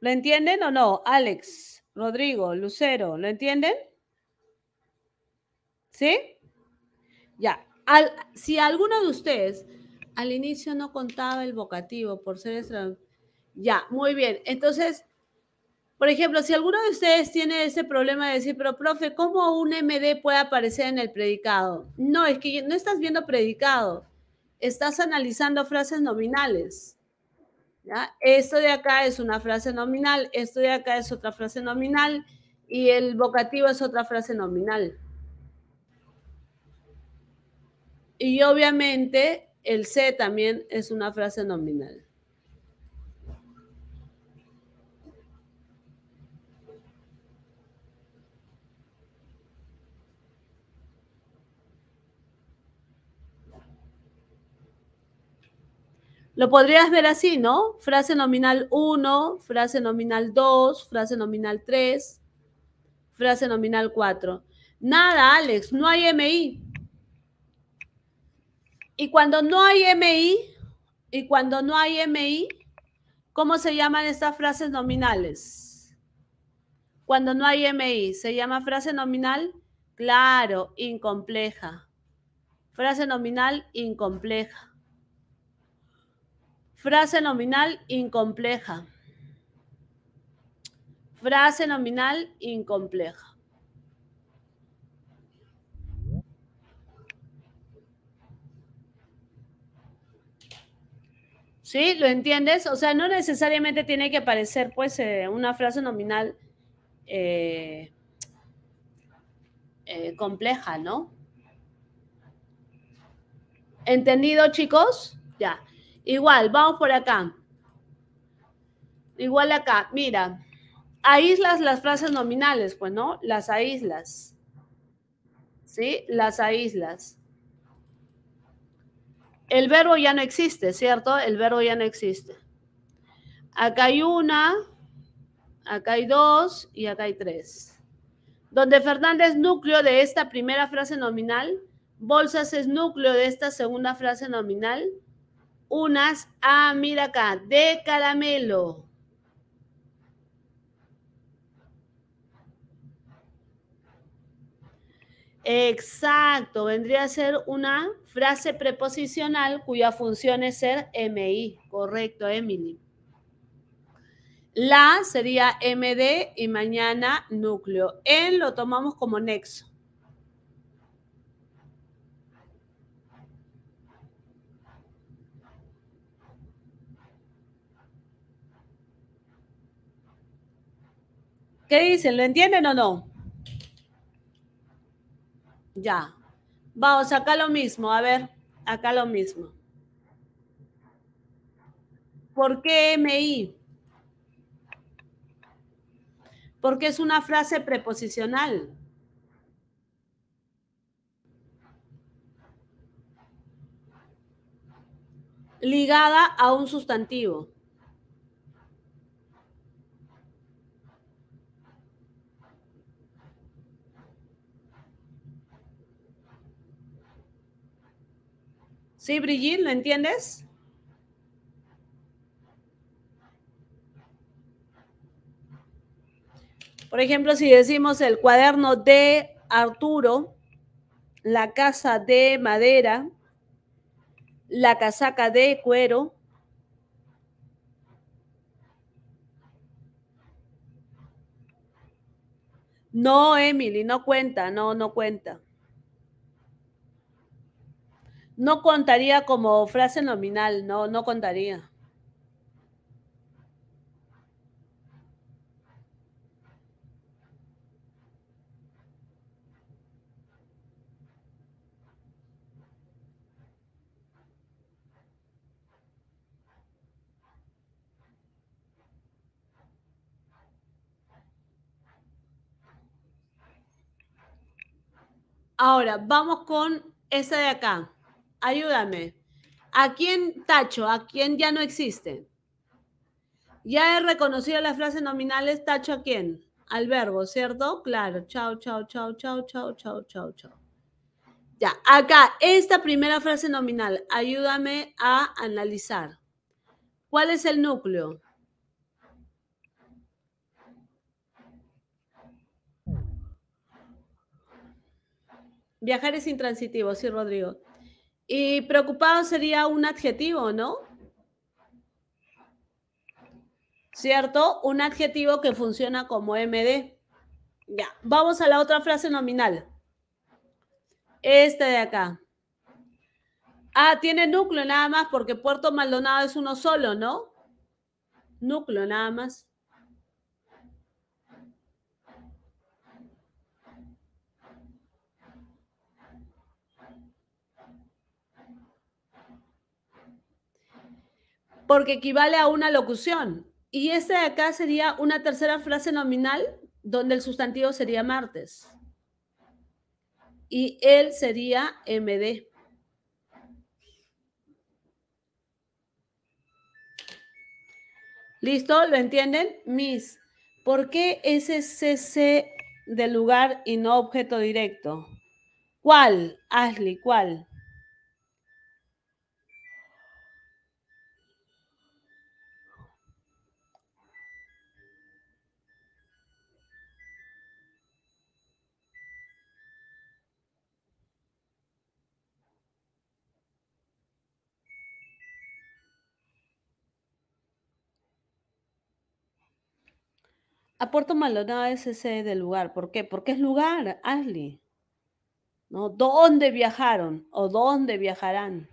¿Lo entienden o no? Alex, Rodrigo, Lucero, ¿lo entienden? ¿Sí? Ya. si alguno de ustedes al inicio no contaba el vocativo por ser extranjero, ya, muy bien. Entonces, por ejemplo, si alguno de ustedes tiene ese problema de decir, pero profe, ¿cómo un MD puede aparecer en el predicado? No, es que no estás viendo predicado, estás analizando frases nominales. Esto de acá es una frase nominal, esto de acá es otra frase nominal y el vocativo es otra frase nominal. Y obviamente el C también es una frase nominal. Lo podrías ver así, ¿no? Frase nominal 1, frase nominal 2, frase nominal 3, frase nominal 4. Nada, Alex, no hay MI. Y cuando no hay MI, y cuando no hay MI, ¿cómo se llaman estas frases nominales? Cuando no hay MI, ¿se llama frase nominal? Claro, incompleja. Frase nominal incompleja. Frase nominal incompleja. Frase nominal incompleja. ¿Sí? ¿Lo entiendes? O sea, no necesariamente tiene que parecer pues eh, una frase nominal eh, eh, compleja, ¿no? ¿Entendido, chicos? Ya. Igual, vamos por acá. Igual acá, mira. Aíslas las frases nominales, pues, ¿no? Las aíslas. ¿Sí? Las aíslas. El verbo ya no existe, ¿cierto? El verbo ya no existe. Acá hay una, acá hay dos y acá hay tres. Donde Fernández núcleo de esta primera frase nominal, Bolsas es núcleo de esta segunda frase nominal, unas, ah, mira acá, de caramelo. Exacto, vendría a ser una frase preposicional cuya función es ser MI. Correcto, Emily. La sería MD y mañana núcleo. Él lo tomamos como nexo. ¿Qué dicen? ¿Lo entienden o no? Ya. Vamos, acá lo mismo. A ver, acá lo mismo. ¿Por qué MI? Porque es una frase preposicional. Ligada a un sustantivo. ¿Sí, Brigitte? ¿Lo entiendes? Por ejemplo, si decimos el cuaderno de Arturo, la casa de madera, la casaca de cuero. No, Emily, no cuenta, no, no cuenta. No contaría como frase nominal, no, no contaría. Ahora, vamos con esa de acá ayúdame. ¿A quién tacho? ¿A quién ya no existe? Ya he reconocido las frases nominales, tacho a quién? Al verbo, ¿cierto? Claro. Chao, chao, chao, chao, chao, chao, chao, chao. Ya, acá, esta primera frase nominal, ayúdame a analizar. ¿Cuál es el núcleo? Viajar es intransitivo, sí, Rodrigo. Y preocupado sería un adjetivo, ¿no? ¿Cierto? Un adjetivo que funciona como MD. Ya, vamos a la otra frase nominal. Esta de acá. Ah, tiene núcleo nada más porque Puerto Maldonado es uno solo, ¿no? Núcleo nada más. porque equivale a una locución. Y este de acá sería una tercera frase nominal donde el sustantivo sería martes. Y él sería MD. ¿Listo? ¿Lo entienden? Miss, ¿Por qué ese CC de lugar y no objeto directo? ¿Cuál, Ashley? ¿Cuál? a Puerto Maldonado es ese del lugar. ¿Por qué? Porque es lugar, Ashley. ¿No? ¿Dónde viajaron o dónde viajarán?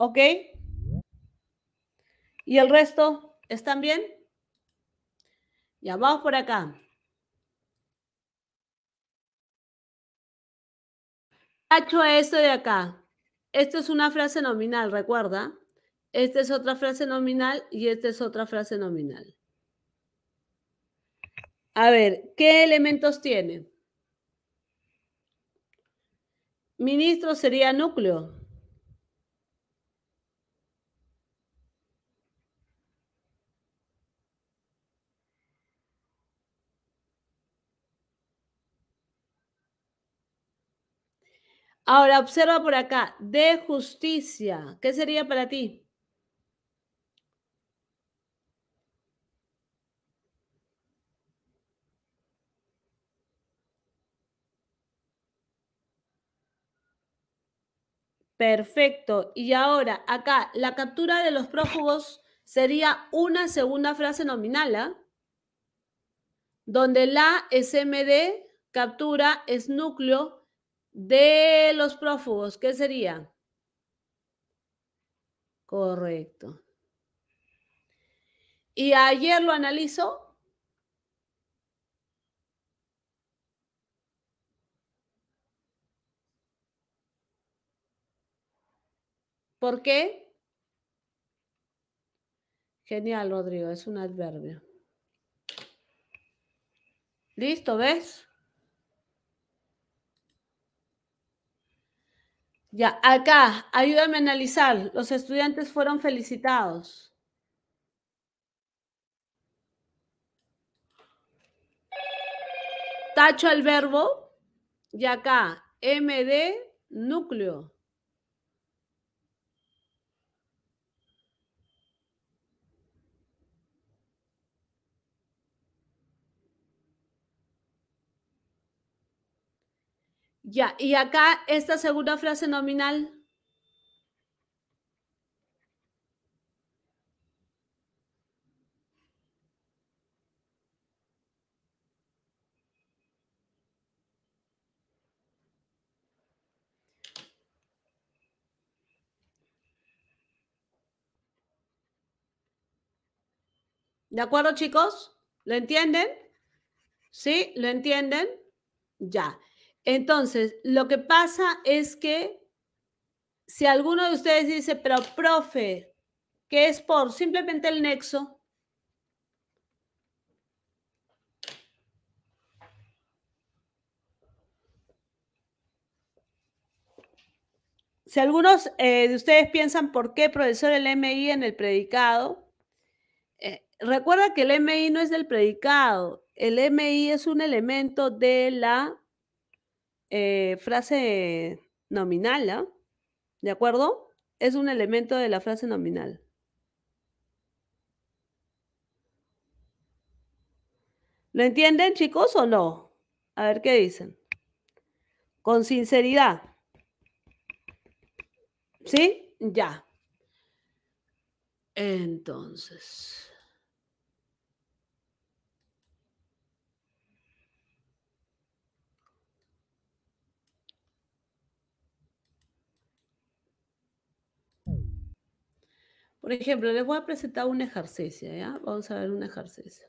¿Ok? ¿Y el resto? ¿Están bien? Ya, vamos por acá. Hacho esto de acá. Esto es una frase nominal, recuerda. Esta es otra frase nominal y esta es otra frase nominal. A ver, ¿qué elementos tiene? Ministro sería núcleo. Ahora observa por acá, de justicia. ¿Qué sería para ti? Perfecto. Y ahora, acá, la captura de los prófugos sería una segunda frase nominal, ¿ah? donde la SMD captura es núcleo de los prófugos, ¿qué sería? Correcto. ¿Y ayer lo analizo. ¿Por qué? Genial, Rodrigo, es un adverbio. Listo, ¿ves? Ya, acá, ayúdame a analizar. Los estudiantes fueron felicitados. Tacho al verbo. Y acá, MD núcleo. Ya, y acá esta segunda frase nominal. ¿De acuerdo, chicos? ¿Lo entienden? ¿Sí? ¿Lo entienden? Ya. Entonces, lo que pasa es que si alguno de ustedes dice, pero profe, ¿qué es por simplemente el nexo, si algunos eh, de ustedes piensan por qué profesor el MI en el predicado, eh, recuerda que el MI no es del predicado, el MI es un elemento de la eh, frase nominal, ¿ah? ¿de acuerdo? Es un elemento de la frase nominal. ¿Lo entienden, chicos, o no? A ver qué dicen. Con sinceridad. ¿Sí? Ya. Entonces. Por ejemplo, les voy a presentar un ejercicio, ¿ya? Vamos a ver un ejercicio.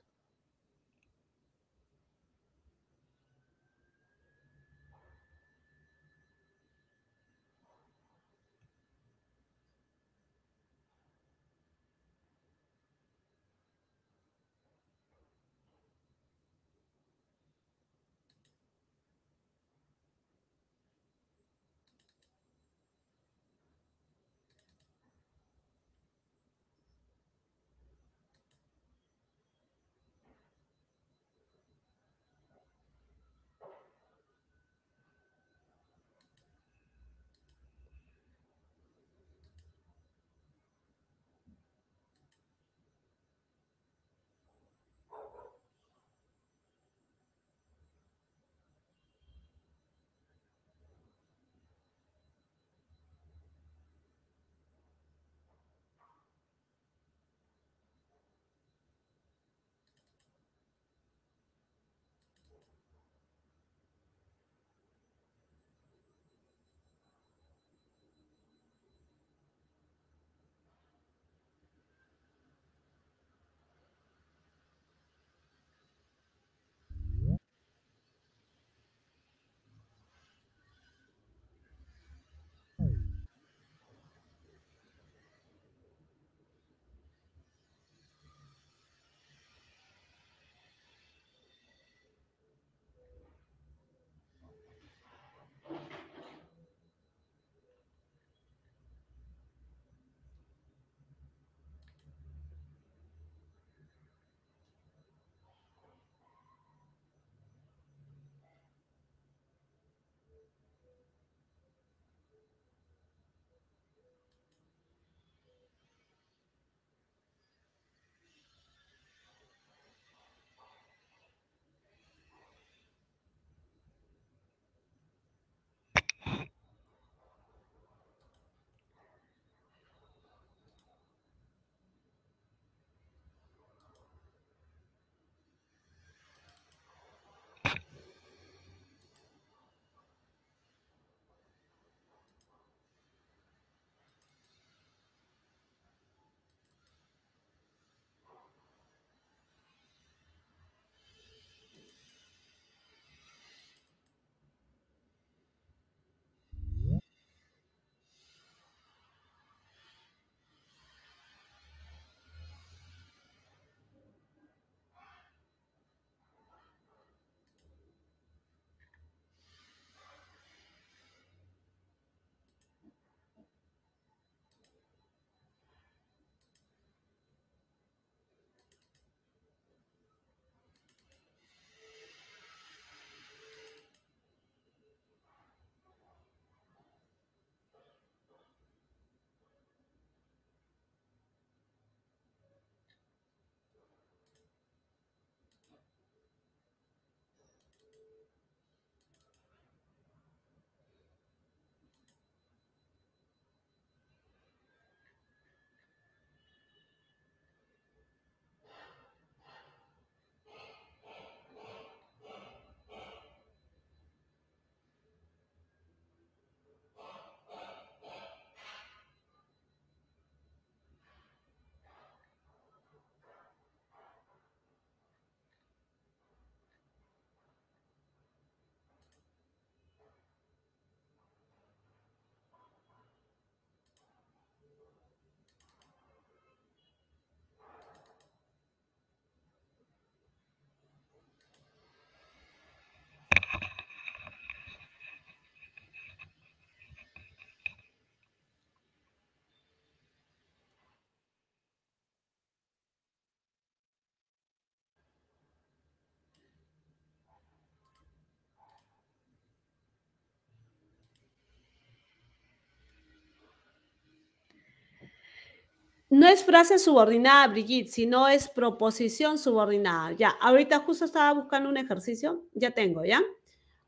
No es frase subordinada, Brigitte, sino es proposición subordinada. Ya, ahorita justo estaba buscando un ejercicio. Ya tengo, ¿ya?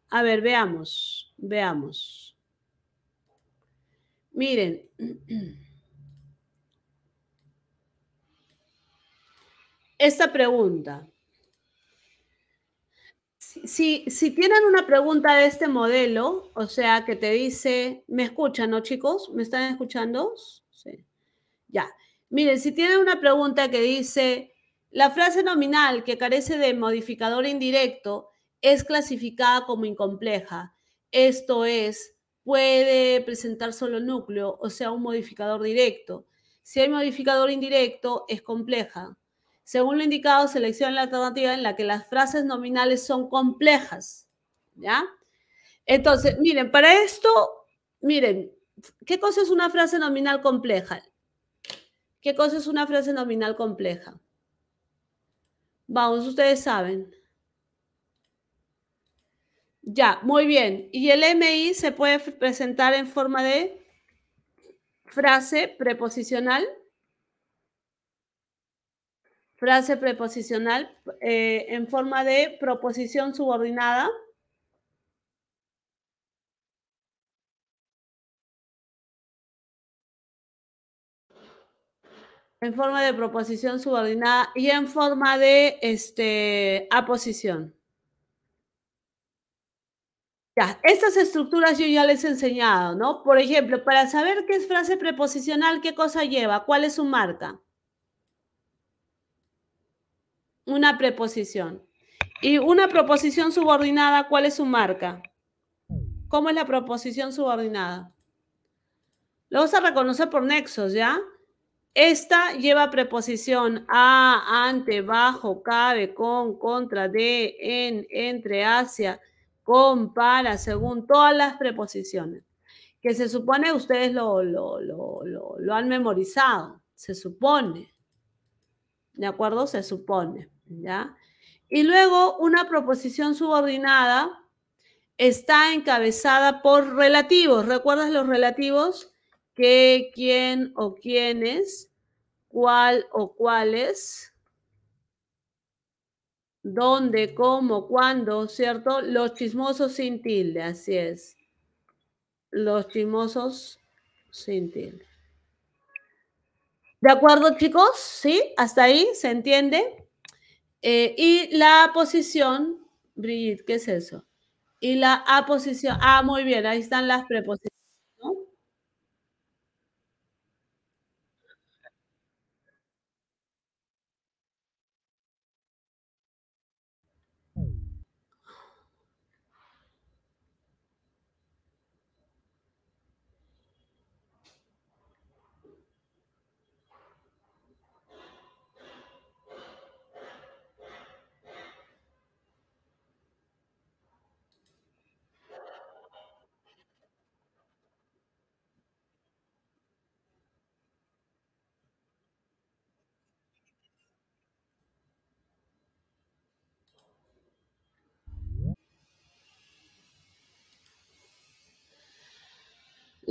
A ver, veamos, veamos. Miren. Esta pregunta. Si, si, tienen una pregunta de este modelo, o sea, que te dice, ¿me escuchan, no chicos? ¿Me están escuchando? Sí. Ya. Miren, si tienen una pregunta que dice, la frase nominal que carece de modificador indirecto es clasificada como incompleja. Esto es, puede presentar solo núcleo, o sea, un modificador directo. Si hay modificador indirecto, es compleja. Según lo indicado, selecciona la alternativa en la que las frases nominales son complejas. ¿Ya? Entonces, miren, para esto, miren, ¿qué cosa es una frase nominal compleja? ¿Qué cosa es una frase nominal compleja? Vamos, ustedes saben. Ya, muy bien. Y el MI se puede presentar en forma de frase preposicional. Frase preposicional eh, en forma de proposición subordinada. En forma de proposición subordinada y en forma de este, aposición. Ya, estas estructuras yo ya les he enseñado, ¿no? Por ejemplo, para saber qué es frase preposicional, qué cosa lleva, cuál es su marca. Una preposición. Y una proposición subordinada, ¿cuál es su marca? ¿Cómo es la proposición subordinada? Lo vamos a reconocer por nexos, ¿ya? Esta lleva preposición a, ante, bajo, cabe, con, contra, de, en, entre, hacia, compara según todas las preposiciones. Que se supone ustedes lo, lo, lo han memorizado. Se supone. ¿De acuerdo? Se supone. ¿Ya? Y luego una proposición subordinada está encabezada por relativos. ¿Recuerdas los relativos? qué, quién o quiénes, cuál o cuáles, dónde, cómo, cuándo, ¿cierto? Los chismosos sin tilde, así es. Los chismosos sin tilde. ¿De acuerdo, chicos? ¿Sí? ¿Hasta ahí? ¿Se entiende? Eh, y la posición, Brigitte, ¿qué es eso? Y la aposición. Ah, muy bien, ahí están las preposiciones.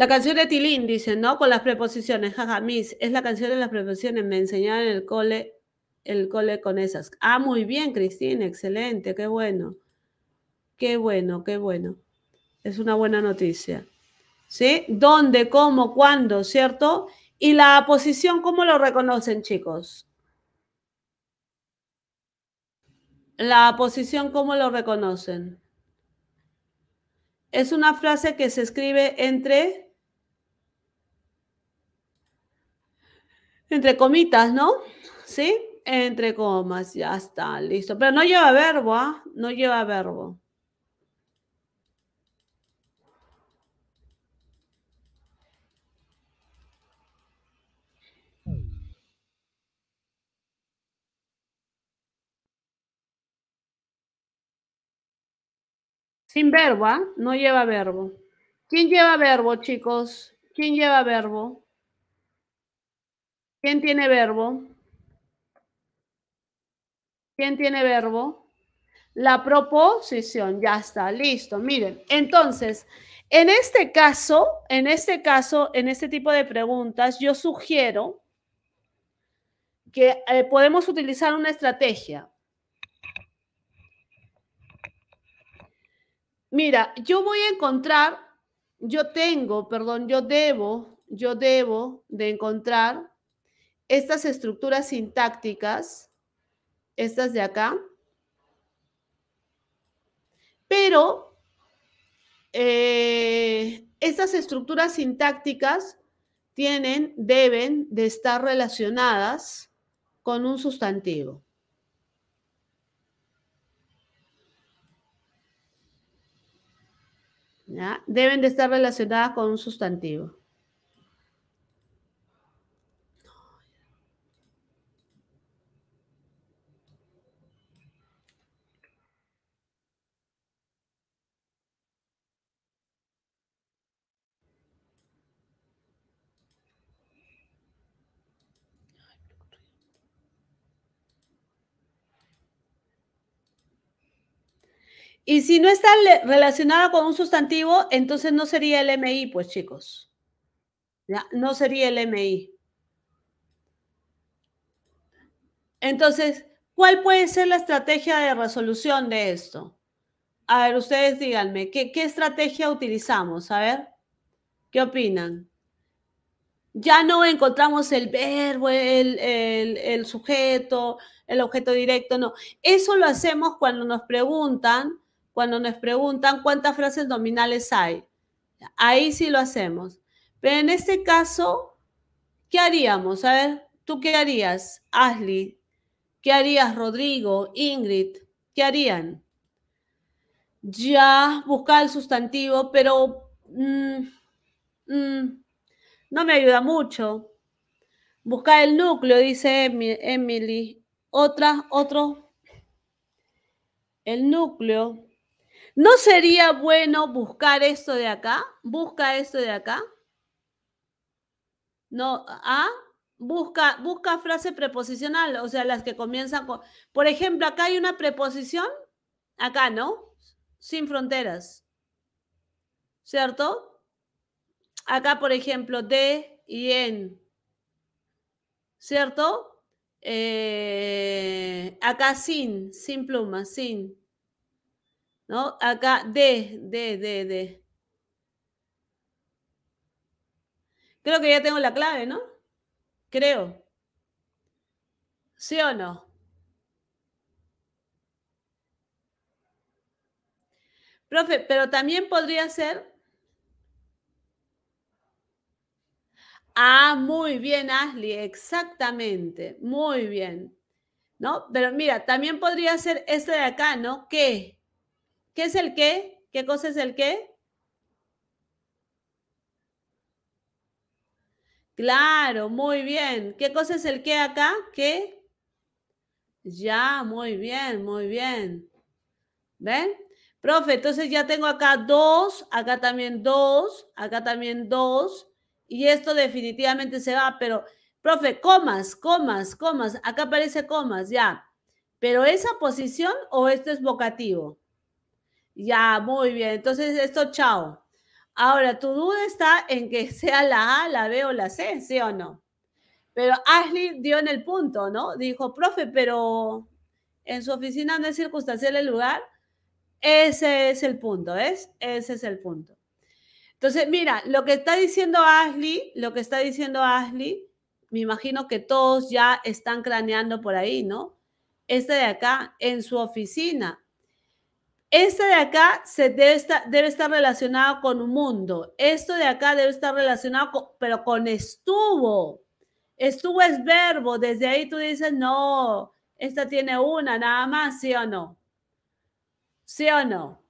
La canción de Tilín, dice ¿no? Con las preposiciones, jaja, mis, es la canción de las preposiciones, me enseñaron en el cole, el cole con esas. Ah, muy bien, Cristina, excelente, qué bueno. Qué bueno, qué bueno. Es una buena noticia. ¿Sí? ¿Dónde, cómo, cuándo, cierto? Y la posición, ¿cómo lo reconocen, chicos? La posición, ¿cómo lo reconocen? Es una frase que se escribe entre entre comitas, ¿no? ¿Sí? Entre comas, ya está, listo. Pero no lleva verbo, ¿ah? No lleva verbo. Sin verbo, ¿ah? No lleva verbo. ¿Quién lleva verbo, chicos? ¿Quién lleva verbo? ¿Quién tiene verbo? ¿Quién tiene verbo? La proposición, ya está, listo. Miren, entonces, en este caso, en este caso, en este tipo de preguntas, yo sugiero que eh, podemos utilizar una estrategia. Mira, yo voy a encontrar, yo tengo, perdón, yo debo, yo debo de encontrar estas estructuras sintácticas, estas de acá, pero eh, estas estructuras sintácticas tienen, deben de estar relacionadas con un sustantivo. Deben de estar relacionadas con un sustantivo. Y si no está relacionada con un sustantivo, entonces no sería el MI, pues chicos. No sería el MI. Entonces, ¿cuál puede ser la estrategia de resolución de esto? A ver, ustedes díganme, ¿qué, estrategia utilizamos? A ver, ¿qué opinan? Ya no encontramos el verbo, el, el sujeto, el objeto directo, no. Eso lo hacemos cuando nos preguntan cuando nos preguntan cuántas frases nominales hay. Ahí sí lo hacemos. Pero en este caso, ¿qué haríamos? A ver, ¿tú qué harías, Ashley? ¿Qué harías, Rodrigo, Ingrid? ¿Qué harían? Ya buscar el sustantivo, pero mm, mm, no me ayuda mucho. Buscar el núcleo, dice Emily. Otra, otro. El núcleo. ¿No sería bueno buscar esto de acá? Busca esto de acá. No, a, ¿Ah? Busca, busca frase preposicional, o sea, las que comienzan con... Por ejemplo, acá hay una preposición, acá, ¿no? Sin fronteras. ¿Cierto? Acá, por ejemplo, de y en. ¿Cierto? Eh, acá sin, sin pluma, sin. ¿no? Acá, D, D, D, D. Creo que ya tengo la clave, ¿no? Creo. ¿Sí o no? Profe, pero también podría ser. Ah, muy bien, Ashley, exactamente, muy bien. ¿No? Pero mira, también podría ser este de acá, ¿no? ¿Qué? ¿Qué es el qué? ¿Qué cosa es el qué? Claro, muy bien. ¿Qué cosa es el qué acá? ¿Qué? Ya, muy bien, muy bien. ¿Ven? Profe, entonces ya tengo acá dos, acá también dos, acá también dos, y esto definitivamente se va, pero, profe, comas, comas, comas, acá aparece comas, ya. Pero esa posición o esto es vocativo? Ya, muy bien. Entonces, esto, chao. Ahora, tu duda está en que sea la A, la B o la C, ¿sí o no? Pero Ashley dio en el punto, ¿no? Dijo, profe, pero en su oficina no es circunstancial el lugar. Ese es el punto, ¿ves? Ese es el punto. Entonces, mira, lo que está diciendo Ashley, lo que está diciendo Ashley, me imagino que todos ya están craneando por ahí, ¿no? Este de acá, en su oficina, esta de acá se debe, estar, relacionada relacionado con un mundo. Esto de acá debe estar relacionado, pero con estuvo. Estuvo es verbo. Desde ahí tú dices, no, esta tiene una, nada más, ¿sí o no? ¿Sí o no?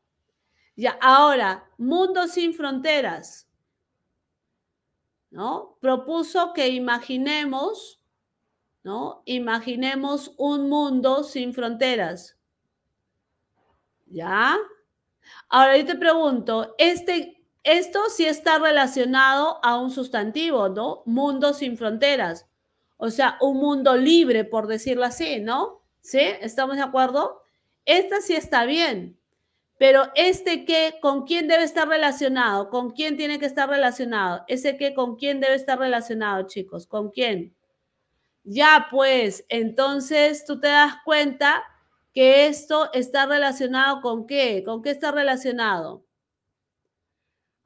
Ya, ahora, mundo sin fronteras. ¿No? Propuso que imaginemos, ¿no? Imaginemos un mundo sin fronteras. ¿Ya? Ahora yo te pregunto, este, esto sí está relacionado a un sustantivo, ¿no? Mundo sin fronteras. O sea, un mundo libre, por decirlo así, ¿no? ¿Sí? ¿Estamos de acuerdo? Esta sí está bien. Pero este que, ¿con quién debe estar relacionado? ¿Con quién tiene que estar relacionado? Ese que, ¿con quién debe estar relacionado, chicos? ¿Con quién? Ya, pues, entonces tú te das cuenta que esto está relacionado con qué? ¿Con qué está relacionado?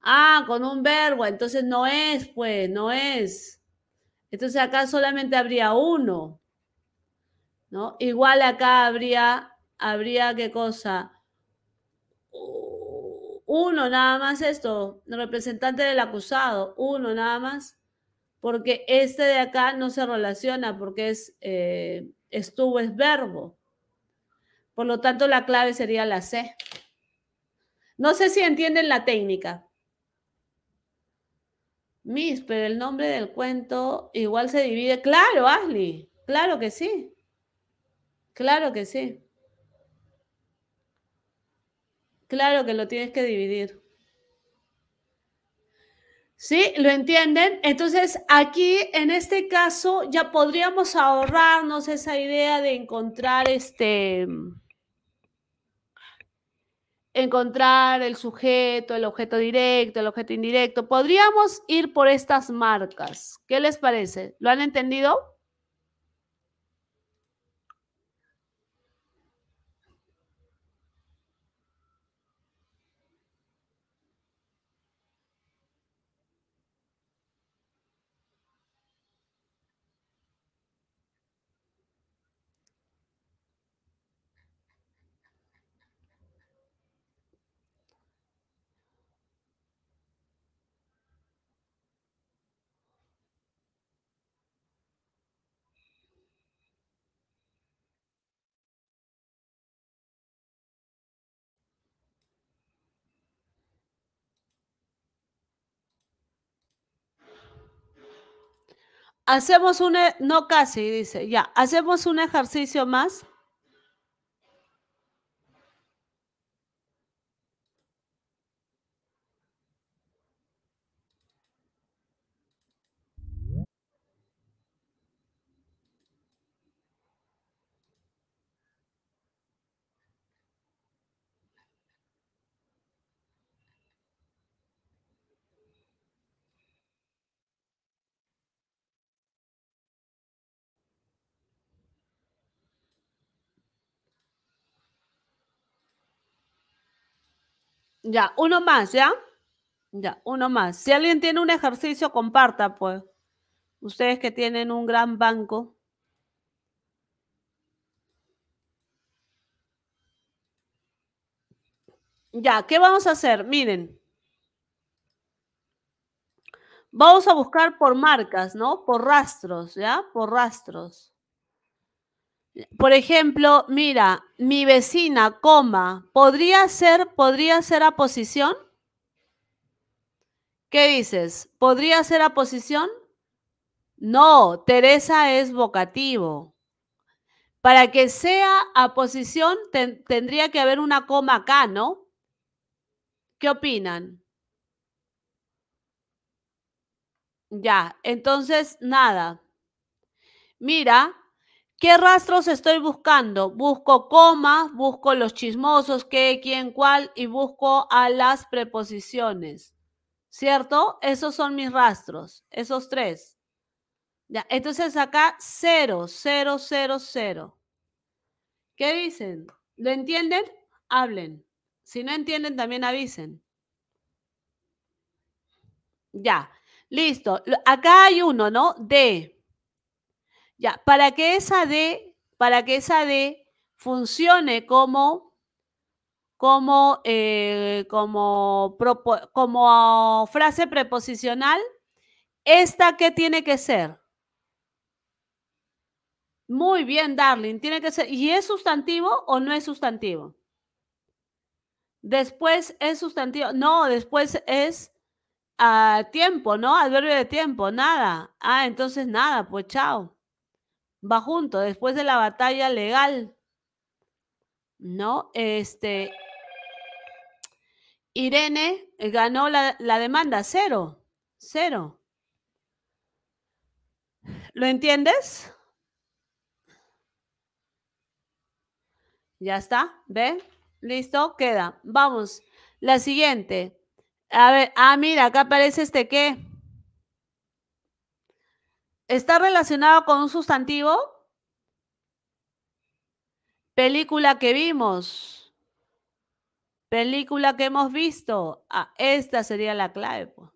Ah, con un verbo, entonces no es, pues, no es. Entonces acá solamente habría uno, ¿no? Igual acá habría, habría qué cosa? Uno nada más esto, representante del acusado, uno nada más, porque este de acá no se relaciona porque es, eh, estuvo es verbo. Por lo tanto, la clave sería la C. No sé si entienden la técnica. Miss, pero el nombre del cuento igual se divide. Claro, Ashley. Claro que sí. Claro que sí. Claro que lo tienes que dividir. ¿Sí? ¿Lo entienden? Entonces, aquí en este caso ya podríamos ahorrarnos esa idea de encontrar este encontrar el sujeto, el objeto directo, el objeto indirecto. Podríamos ir por estas marcas. ¿Qué les parece? ¿Lo han entendido? Hacemos un, e, no casi, dice, ya, hacemos un ejercicio más. Ya, uno más, ¿ya? Ya, uno más. Si alguien tiene un ejercicio, comparta, pues. Ustedes que tienen un gran banco. Ya, ¿qué vamos a hacer? Miren. Vamos a buscar por marcas, ¿no? Por rastros, ¿ya? Por rastros. Por ejemplo, mira, mi vecina, coma, ¿podría ser, podría ser aposición? ¿Qué dices? ¿Podría ser aposición? No, Teresa es vocativo. Para que sea aposición tendría que haber una coma acá, ¿no? ¿Qué opinan? Ya, entonces nada. Mira, ¿Qué rastros estoy buscando? Busco comas, busco los chismosos, qué, quién, cuál, y busco a las preposiciones. ¿Cierto? Esos son mis rastros, esos tres. Ya, entonces acá cero, cero, cero, cero. ¿Qué dicen? ¿Lo entienden? Hablen. Si no entienden, también avisen. Ya, listo. Acá hay uno, ¿no? D para que esa D, para que esa D funcione como, como, eh, como, como frase preposicional, ¿esta qué tiene que ser? Muy bien, darling, tiene que ser. ¿Y es sustantivo o no es sustantivo? Después es sustantivo. No, después es a ah, tiempo, ¿no? Adverbio de tiempo, nada. Ah, entonces nada, pues chao va junto, después de la batalla legal, ¿no? Este, Irene eh, ganó la, la demanda, cero, cero. ¿Lo entiendes? Ya está, ¿Ve? Listo, queda. Vamos, la siguiente. A ver, ah, mira, acá aparece este qué. Está relacionado con un sustantivo. Película que vimos. Película que hemos visto. Ah, esta sería la clave. Pues.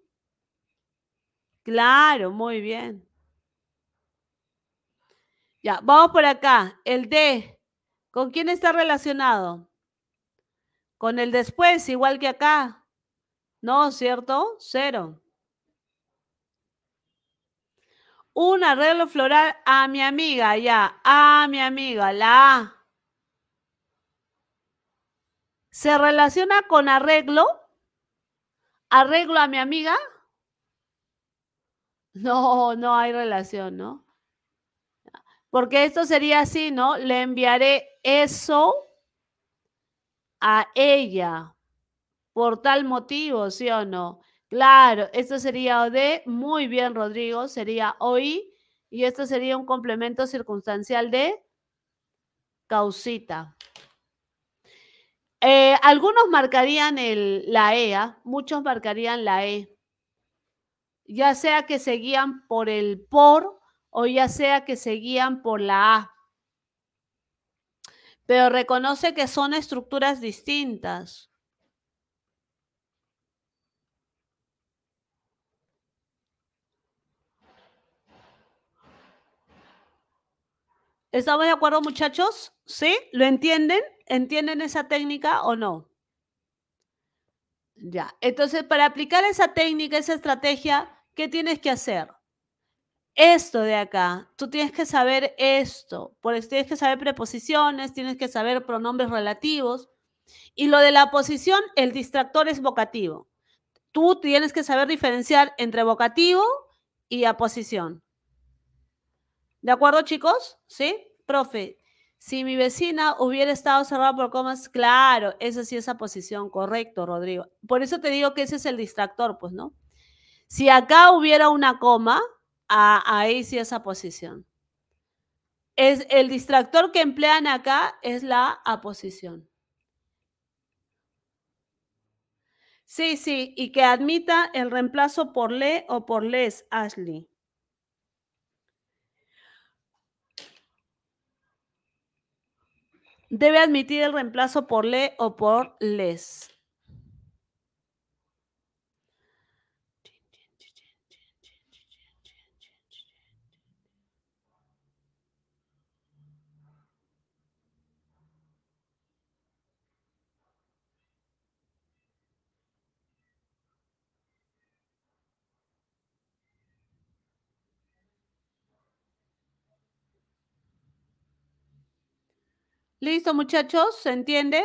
Claro, muy bien. Ya, vamos por acá. El D. ¿Con quién está relacionado? Con el después, igual que acá. No, ¿cierto? Cero. un arreglo floral a mi amiga, ya, a mi amiga, la ¿Se relaciona con arreglo? ¿Arreglo a mi amiga? No, no hay relación, ¿no? Porque esto sería así, ¿no? Le enviaré eso a ella por tal motivo, ¿sí o no? Claro, esto sería OD. Muy bien, Rodrigo. Sería OI. Y esto sería un complemento circunstancial de causita. Eh, algunos marcarían el, la E, ¿ah? muchos marcarían la E. Ya sea que seguían por el por o ya sea que seguían por la A. Pero reconoce que son estructuras distintas. ¿Estamos de acuerdo, muchachos? ¿Sí? ¿Lo entienden? ¿Entienden esa técnica o no? Ya, entonces para aplicar esa técnica, esa estrategia, ¿qué tienes que hacer? Esto de acá, tú tienes que saber esto, por eso tienes que saber preposiciones, tienes que saber pronombres relativos. Y lo de la posición, el distractor es vocativo. Tú tienes que saber diferenciar entre vocativo y aposición. ¿De acuerdo, chicos? ¿Sí? Profe, si mi vecina hubiera estado cerrada por comas, claro, esa sí es la posición, correcto, Rodrigo. Por eso te digo que ese es el distractor, pues, ¿no? Si acá hubiera una coma, ahí sí esa posición. Es el distractor que emplean acá es la aposición. Sí, sí, y que admita el reemplazo por le o por les, Ashley. debe admitir el reemplazo por le o por les. Listo, muchachos, ¿se entiende?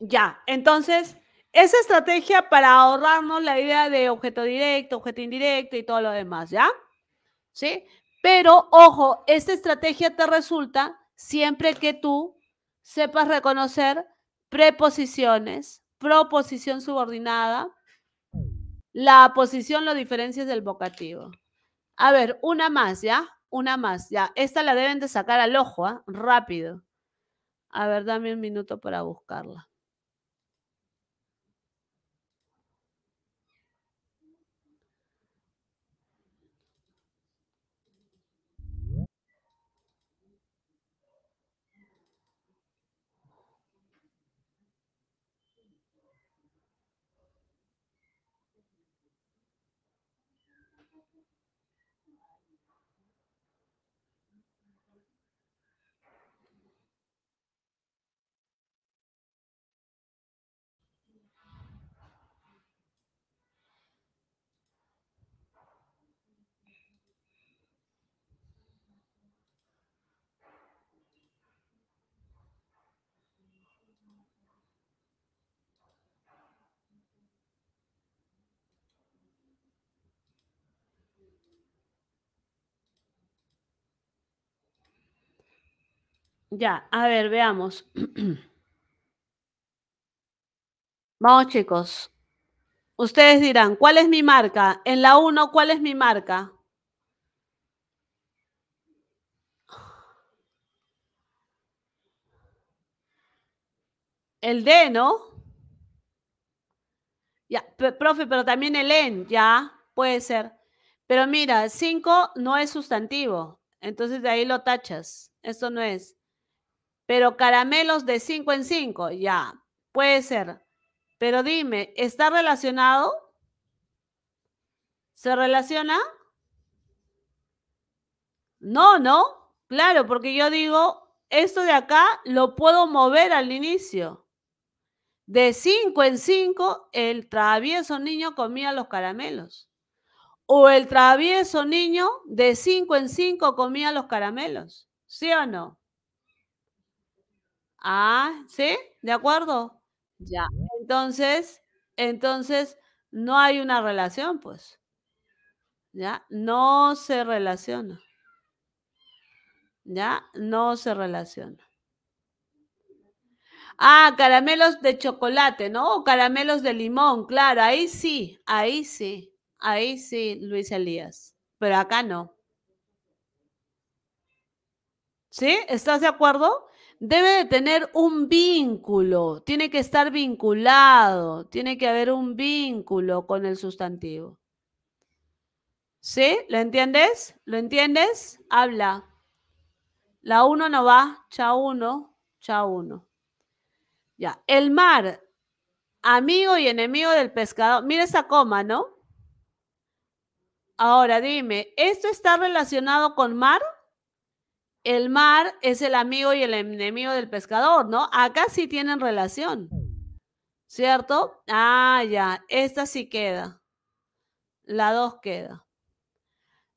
Ya, entonces esa estrategia para ahorrarnos la idea de objeto directo, objeto indirecto y todo lo demás, ¿ya? ¿Sí? Pero ojo, esta estrategia te resulta siempre que tú sepas reconocer preposiciones, proposición subordinada, la posición, lo diferencias del vocativo. A ver, una más, ¿ya? Una más, ya. Esta la deben de sacar al ojo, ¿eh? Rápido. A ver, dame un minuto para buscarla. Ya, a ver, veamos. Vamos chicos. Ustedes dirán, ¿cuál es mi marca? En la 1, ¿cuál es mi marca? El D, ¿no? Ya, profe, pero también el en, ya, puede ser. Pero mira, 5 no es sustantivo, entonces de ahí lo tachas. Esto no es pero caramelos de 5 en 5, ya, puede ser. Pero dime, ¿está relacionado? ¿Se relaciona? No, no, claro, porque yo digo, esto de acá lo puedo mover al inicio. De 5 en 5, el travieso niño comía los caramelos. O el travieso niño de 5 en 5 comía los caramelos. ¿Sí o no? Ah, ¿sí? ¿De acuerdo? Ya. Entonces, entonces no hay una relación, pues. ¿Ya? No se relaciona. ¿Ya? No se relaciona. Ah, caramelos de chocolate, ¿no? O caramelos de limón, claro, ahí sí, ahí sí, ahí sí, Luis Elías, pero acá no. ¿Sí? ¿Estás de acuerdo? debe de tener un vínculo, tiene que estar vinculado, tiene que haber un vínculo con el sustantivo. ¿Sí? ¿Lo entiendes? ¿Lo entiendes? Habla. La uno no va, cha uno, cha uno. Ya, el mar, amigo y enemigo del pescador. Mira esa coma, ¿no? Ahora dime, ¿esto está relacionado con mar? el mar es el amigo y el enemigo del pescador, ¿no? Acá sí tienen relación, ¿cierto? Ah, ya, esta sí queda. La dos queda.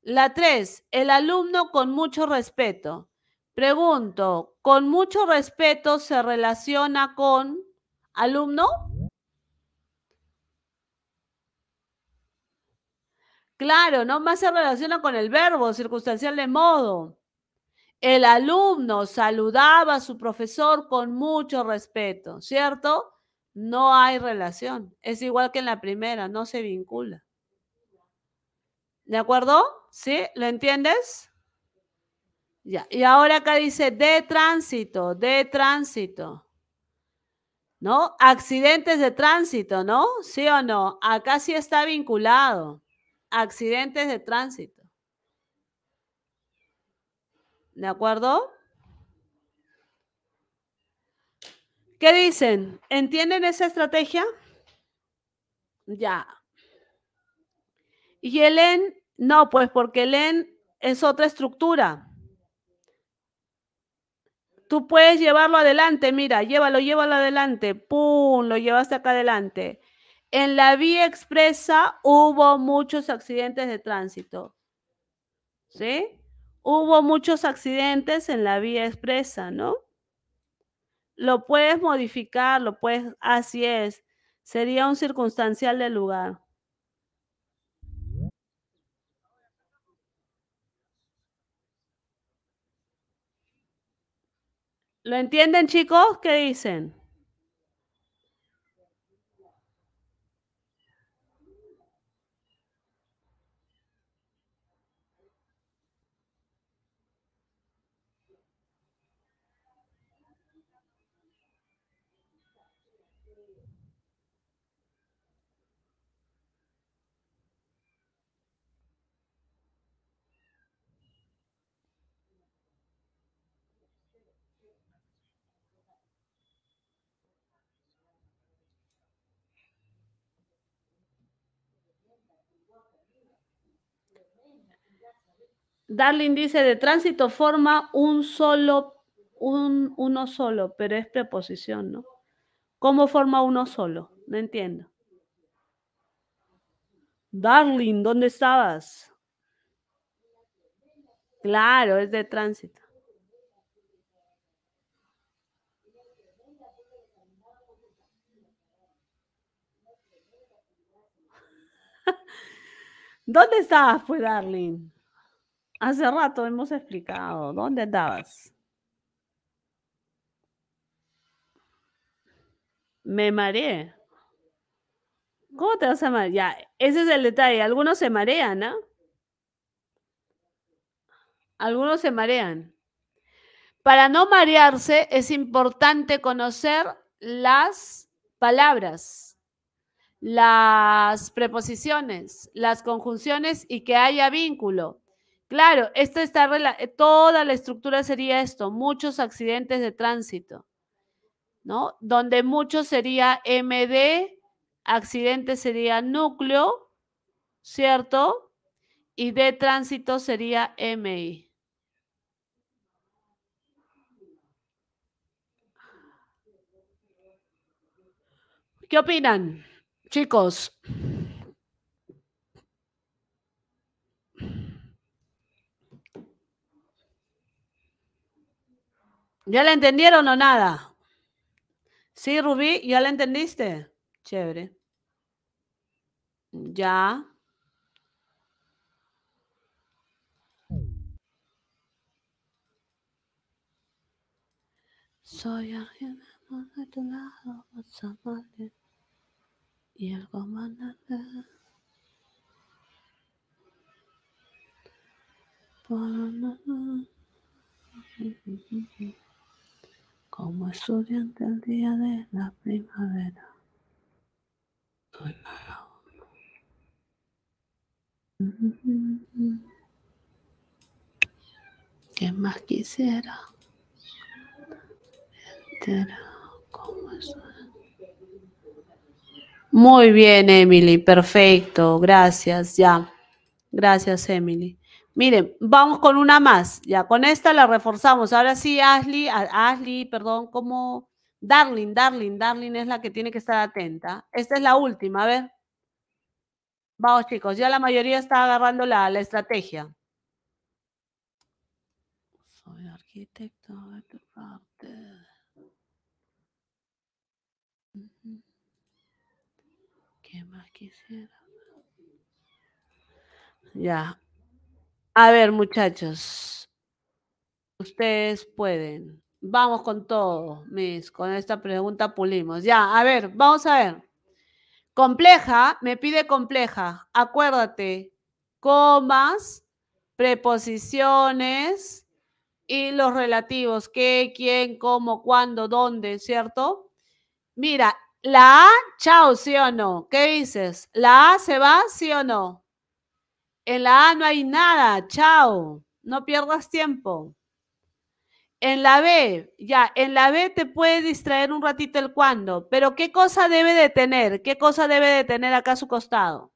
La tres, el alumno con mucho respeto. Pregunto, ¿con mucho respeto se relaciona con alumno? Claro, no más se relaciona con el verbo circunstancial de modo el alumno saludaba a su profesor con mucho respeto, ¿cierto? No hay relación. Es igual que en la primera, no se vincula. ¿De acuerdo? ¿Sí? ¿Lo entiendes? Ya. Y ahora acá dice de tránsito, de tránsito. ¿No? Accidentes de tránsito, ¿no? ¿Sí o no? Acá sí está vinculado. Accidentes de tránsito. ¿De acuerdo? ¿Qué dicen? ¿Entienden esa estrategia? Ya. Y el en, no, pues porque el en es otra estructura. Tú puedes llevarlo adelante, mira, llévalo, llévalo adelante, pum, lo llevaste acá adelante. En la vía expresa hubo muchos accidentes de tránsito. ¿Sí? Hubo muchos accidentes en la vía expresa, ¿no? Lo puedes modificar, lo puedes, así es. Sería un circunstancial del lugar. ¿Lo entienden chicos? ¿Qué dicen? Darling dice, de tránsito forma un solo, un, uno solo, pero es preposición, ¿no? ¿Cómo forma uno solo? No entiendo. Darling, ¿dónde estabas? Claro, es de tránsito. ¿Dónde estabas, pues, Darling? Hace rato hemos explicado dónde estabas? Me mareé. ¿Cómo te vas a marear? Ya, ese es el detalle. Algunos se marean, ¿no? ¿ah? Algunos se marean. Para no marearse es importante conocer las palabras, las preposiciones, las conjunciones y que haya vínculo. Claro, esto está eh, toda la estructura sería esto, muchos accidentes de tránsito, ¿no? Donde mucho sería MD, accidente sería núcleo, ¿cierto? Y de tránsito sería MI. ¿Qué opinan, chicos? ¿Ya la entendieron o nada? Sí, Rubí, ¿ya la entendiste? Chévere. Ya. Soy alguien de tu lado, y el comandante como estudiante el día de la primavera. ¿Qué más quisiera? Muy bien, Emily, perfecto, gracias, ya. Gracias, Emily. Miren, vamos con una más. Ya con esta la reforzamos. Ahora sí, Ashley, Ashley, perdón, como Darling, Darling, Darling es la que tiene que estar atenta. Esta es la última, a ver. Vamos, chicos, ya la mayoría está agarrando la, la estrategia. Soy arquitecto de tu parte. ¿Qué más quisiera? Ya, a ver, muchachos. Ustedes pueden. Vamos con todo, mis. Con esta pregunta pulimos. Ya, a ver, vamos a ver. Compleja, me pide compleja. Acuérdate, comas, preposiciones y los relativos. ¿Qué, quién, cómo, cuándo, dónde, ¿cierto? Mira, la A, chao, sí o no. ¿Qué dices? ¿La A se va, sí o no? En la A no hay nada, chao, no pierdas tiempo. En la B, ya, en la B te puede distraer un ratito el cuándo, pero ¿qué cosa debe de tener? ¿Qué cosa debe de tener acá a su costado?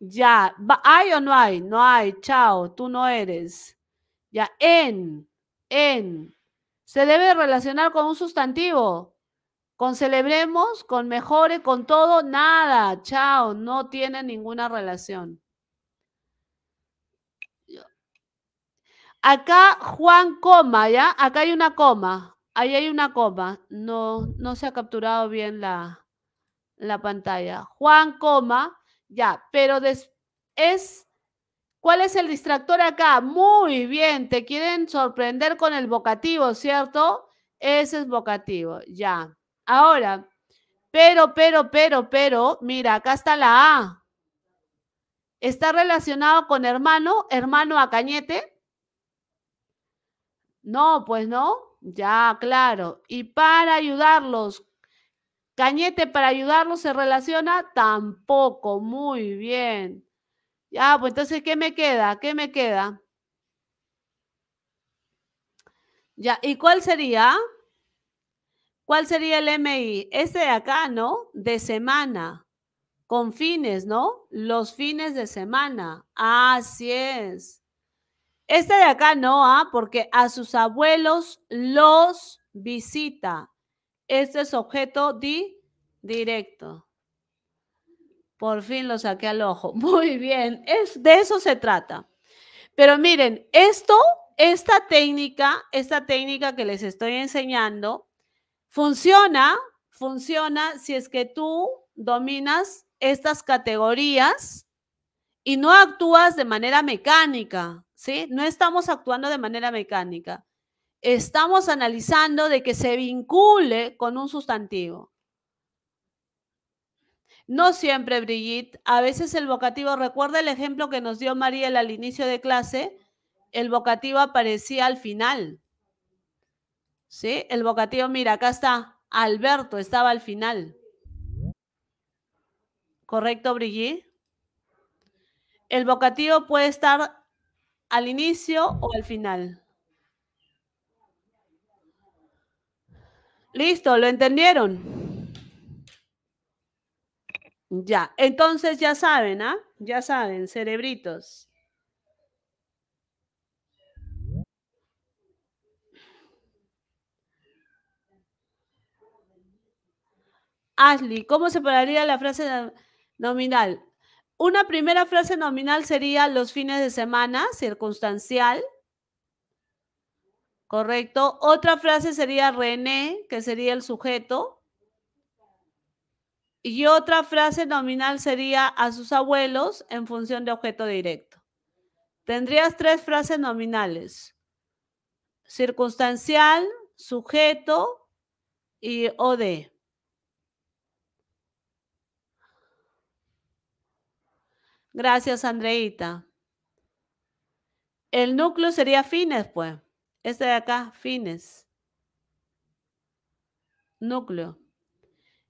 Ya, ¿hay o no hay? No hay, chao, tú no eres. Ya, en, en, se debe relacionar con un sustantivo. Con celebremos, con mejores, con todo, nada, chao, no tiene ninguna relación. Acá Juan coma, ¿ya? Acá hay una coma, ahí hay una coma, no, no se ha capturado bien la, pantalla. Juan coma, ya, pero es... ¿Cuál es el distractor acá? Muy bien, te quieren sorprender con el vocativo, ¿cierto? Ese es vocativo, ya. Ahora, pero, pero, pero, pero, mira, acá está la A. ¿Está relacionado con hermano, hermano a cañete? No, pues no. Ya, claro. Y para ayudarlos, cañete para ayudarlos se relaciona tampoco. Muy bien. Ya, pues entonces, ¿qué me queda? ¿Qué me queda? Ya, ¿y cuál sería? ¿Cuál sería el MI? Este de acá, ¿no? De semana, con fines, ¿no? Los fines de semana. Así es. Este de acá no, ¿ah? porque a sus abuelos los visita. Este es objeto di directo. Por fin lo saqué al ojo. Muy bien, es, de eso se trata. Pero miren, esto, esta técnica, esta técnica que les estoy enseñando, Funciona, funciona si es que tú dominas estas categorías y no actúas de manera mecánica, ¿sí? No estamos actuando de manera mecánica. Estamos analizando de que se vincule con un sustantivo. No siempre, Brigitte. A veces el vocativo, recuerda el ejemplo que nos dio Mariel al inicio de clase, el vocativo aparecía al final. ¿Sí? El vocativo, mira, acá está. Alberto estaba al final. ¿Correcto, Brigitte? El vocativo puede estar al inicio o al final. Listo, ¿lo entendieron? Ya, entonces ya saben, ¿ah? Ya saben, cerebritos. Ashley, ¿cómo separaría la frase nominal? Una primera frase nominal sería los fines de semana, circunstancial. Correcto. Otra frase sería René, que sería el sujeto. Y otra frase nominal sería a sus abuelos en función de objeto directo. Tendrías tres frases nominales. Circunstancial, sujeto y OD. Gracias, Andreita. El núcleo sería fines, pues. Este de acá, fines. Núcleo.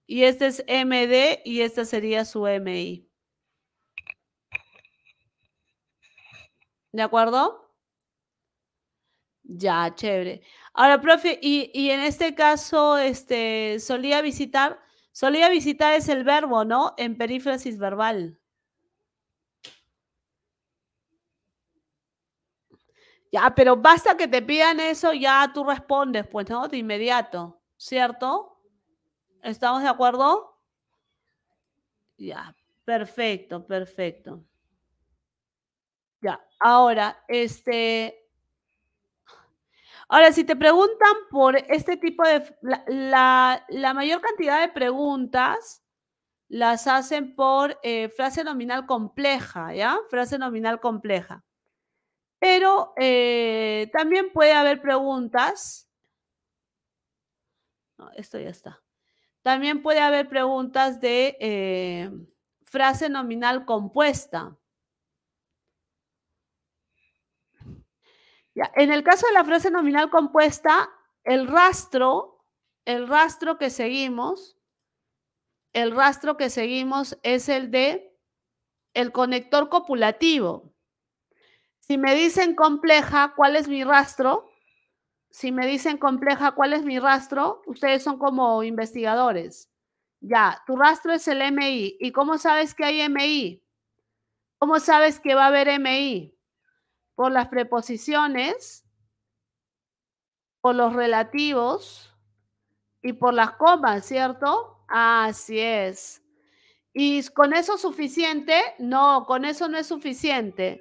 Y este es MD y esta sería su MI. ¿De acuerdo? Ya, chévere. Ahora, profe, y, y en este caso, este, solía visitar, solía visitar es el verbo, ¿no? En perífrasis verbal. Ya, pero basta que te pidan eso, ya tú respondes, pues, ¿no? De inmediato, ¿cierto? ¿Estamos de acuerdo? Ya, perfecto, perfecto. Ya, ahora, este, Ahora, si te preguntan por este tipo de... La, mayor cantidad de preguntas las hacen por eh, frase nominal compleja, ¿ya? Frase nominal compleja. Pero eh, también puede haber preguntas. No, esto ya está. También puede haber preguntas de eh, frase nominal compuesta. en el caso de la frase nominal compuesta, el rastro, el rastro que seguimos, el rastro que seguimos es el de el conector copulativo. Si me dicen compleja, ¿cuál es mi rastro? Si me dicen compleja, ¿cuál es mi rastro? Ustedes son como investigadores. Ya, tu rastro es el MI. ¿Y cómo sabes que hay MI? ¿Cómo sabes que va a haber MI? Por las preposiciones, por los relativos y por las comas, ¿cierto? Así es. ¿Y con eso suficiente? No, con eso no es suficiente.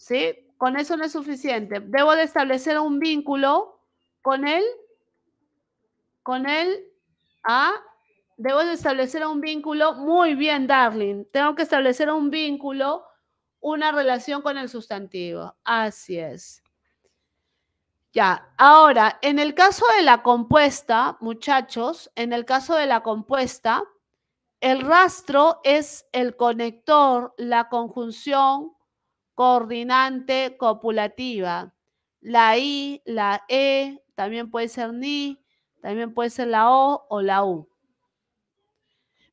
¿sí? Con eso no es suficiente. Debo de establecer un vínculo con él, con él, ¿ah? debo de establecer un vínculo, muy bien, darling, tengo que establecer un vínculo, una relación con el sustantivo. Así es. Ya, ahora, en el caso de la compuesta, muchachos, en el caso de la compuesta, el rastro es el conector, la conjunción coordinante copulativa. La I, la E, también puede ser ni, también puede ser la O o la U.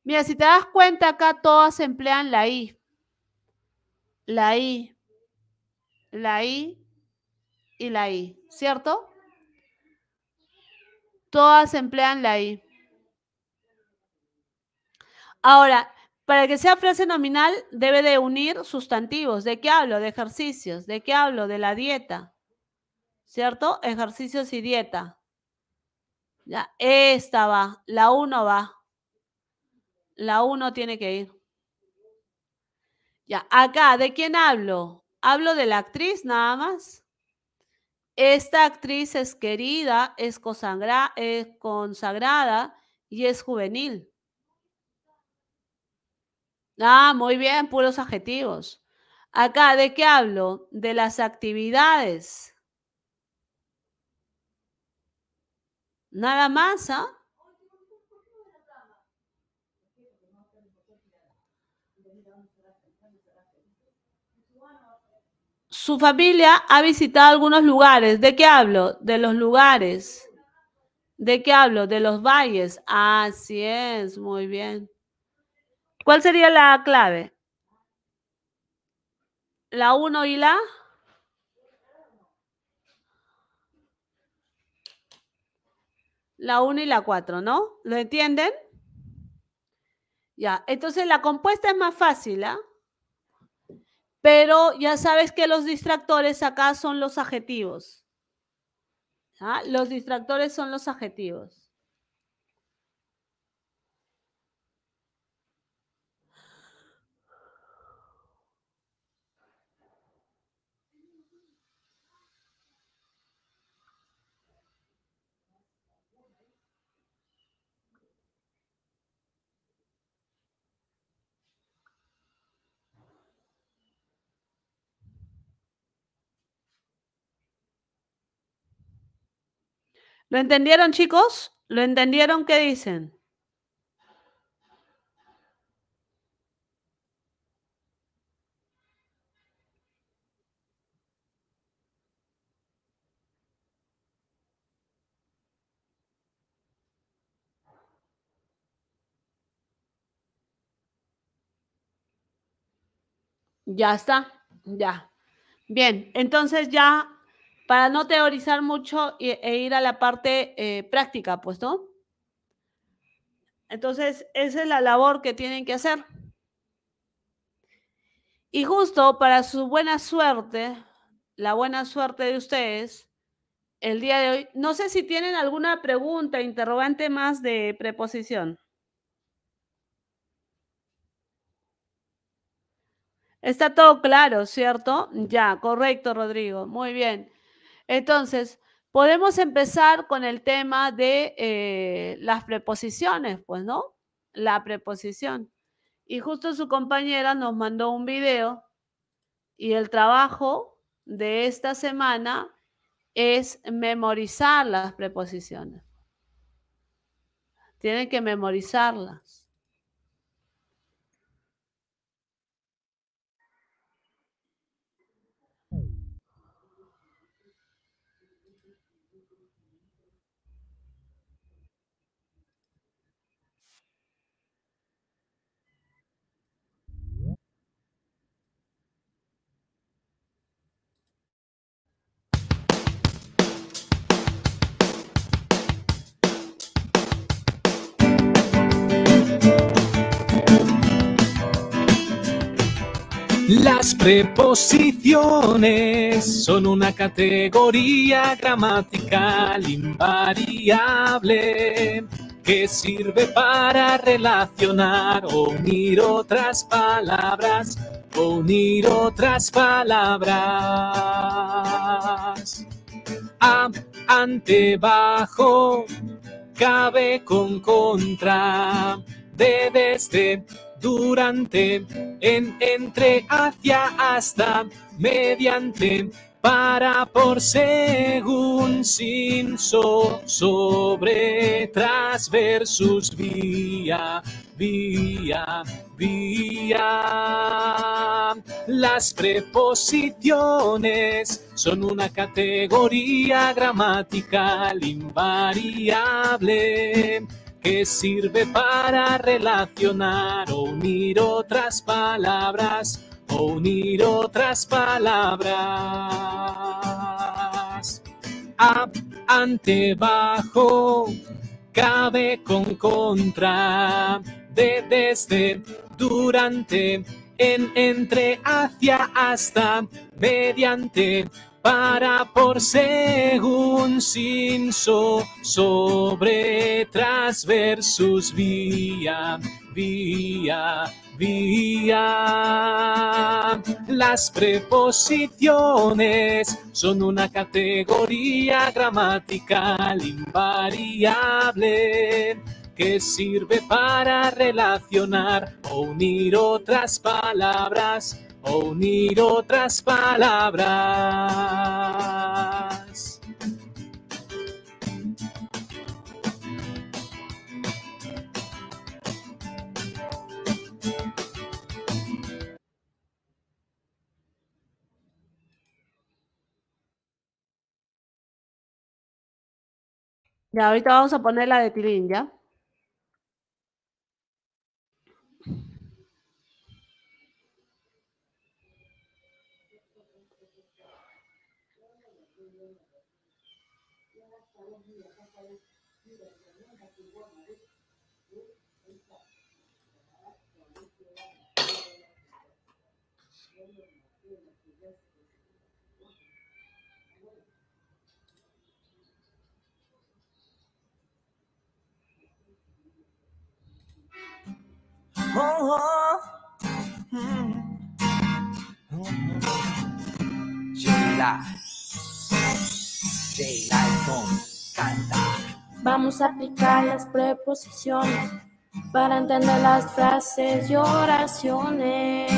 Mira, si te das cuenta, acá todas emplean la I. La I, la I y la I, ¿cierto? Todas emplean la I. Ahora, para que sea frase nominal, debe de unir sustantivos. ¿De qué hablo? De ejercicios. ¿De qué hablo? De la dieta. ¿Cierto? Ejercicios y dieta. Ya, esta va. La 1 va. La 1 tiene que ir. Ya, acá, ¿de quién hablo? Hablo de la actriz nada más. Esta actriz es querida, es consagrada y es juvenil. Ah, muy bien, puros adjetivos. Acá, ¿de qué hablo? De las actividades. Nada más, ¿ah? Su familia ha visitado algunos lugares. ¿De qué hablo? De los lugares. ¿De qué hablo? De los valles. Así es, muy bien. ¿Cuál sería la clave? La 1 y la... La 1 y la 4, ¿no? ¿Lo entienden? Ya, entonces la compuesta es más fácil, ¿ah? Pero ya sabes que los distractores acá son los adjetivos. ¿ah? Los distractores son los adjetivos. ¿Lo entendieron, chicos? ¿Lo entendieron? ¿Qué dicen? Ya está, ya. Bien, entonces ya para no teorizar mucho e, ir a la parte eh, práctica, pues, ¿no? Entonces, esa es la labor que tienen que hacer. Y justo para su buena suerte, la buena suerte de ustedes, el día de hoy, no sé si tienen alguna pregunta, interrogante más de preposición. Está todo claro, ¿cierto? Ya, correcto, Rodrigo. Muy bien. Entonces, podemos empezar con el tema de eh, las preposiciones, pues, ¿no? La preposición. Y justo su compañera nos mandó un video y el trabajo de esta semana es memorizar las preposiciones. Tienen que memorizarlas. Las preposiciones son una categoría gramatical invariable que sirve para relacionar o unir otras palabras, unir otras palabras. A, ante, bajo, cabe con contra, de, este durante, en, entre, hacia, hasta, mediante, para, por, según, sin, so, sobre, tras, versus, vía, vía, vía. Las preposiciones son una categoría gramatical invariable que sirve para relacionar o unir otras palabras o unir otras palabras. Ab, ante, bajo, cabe con contra, de, desde, durante, en, entre, hacia, hasta, mediante, para por según sin so, sobre tras vía, vía, vía. Las preposiciones son una categoría gramatical invariable que sirve para relacionar o unir otras palabras o unir otras palabras. Ya ahorita vamos a poner la de Tilín, ¿ya? Vamos a aplicar las preposiciones para entender las frases y oraciones.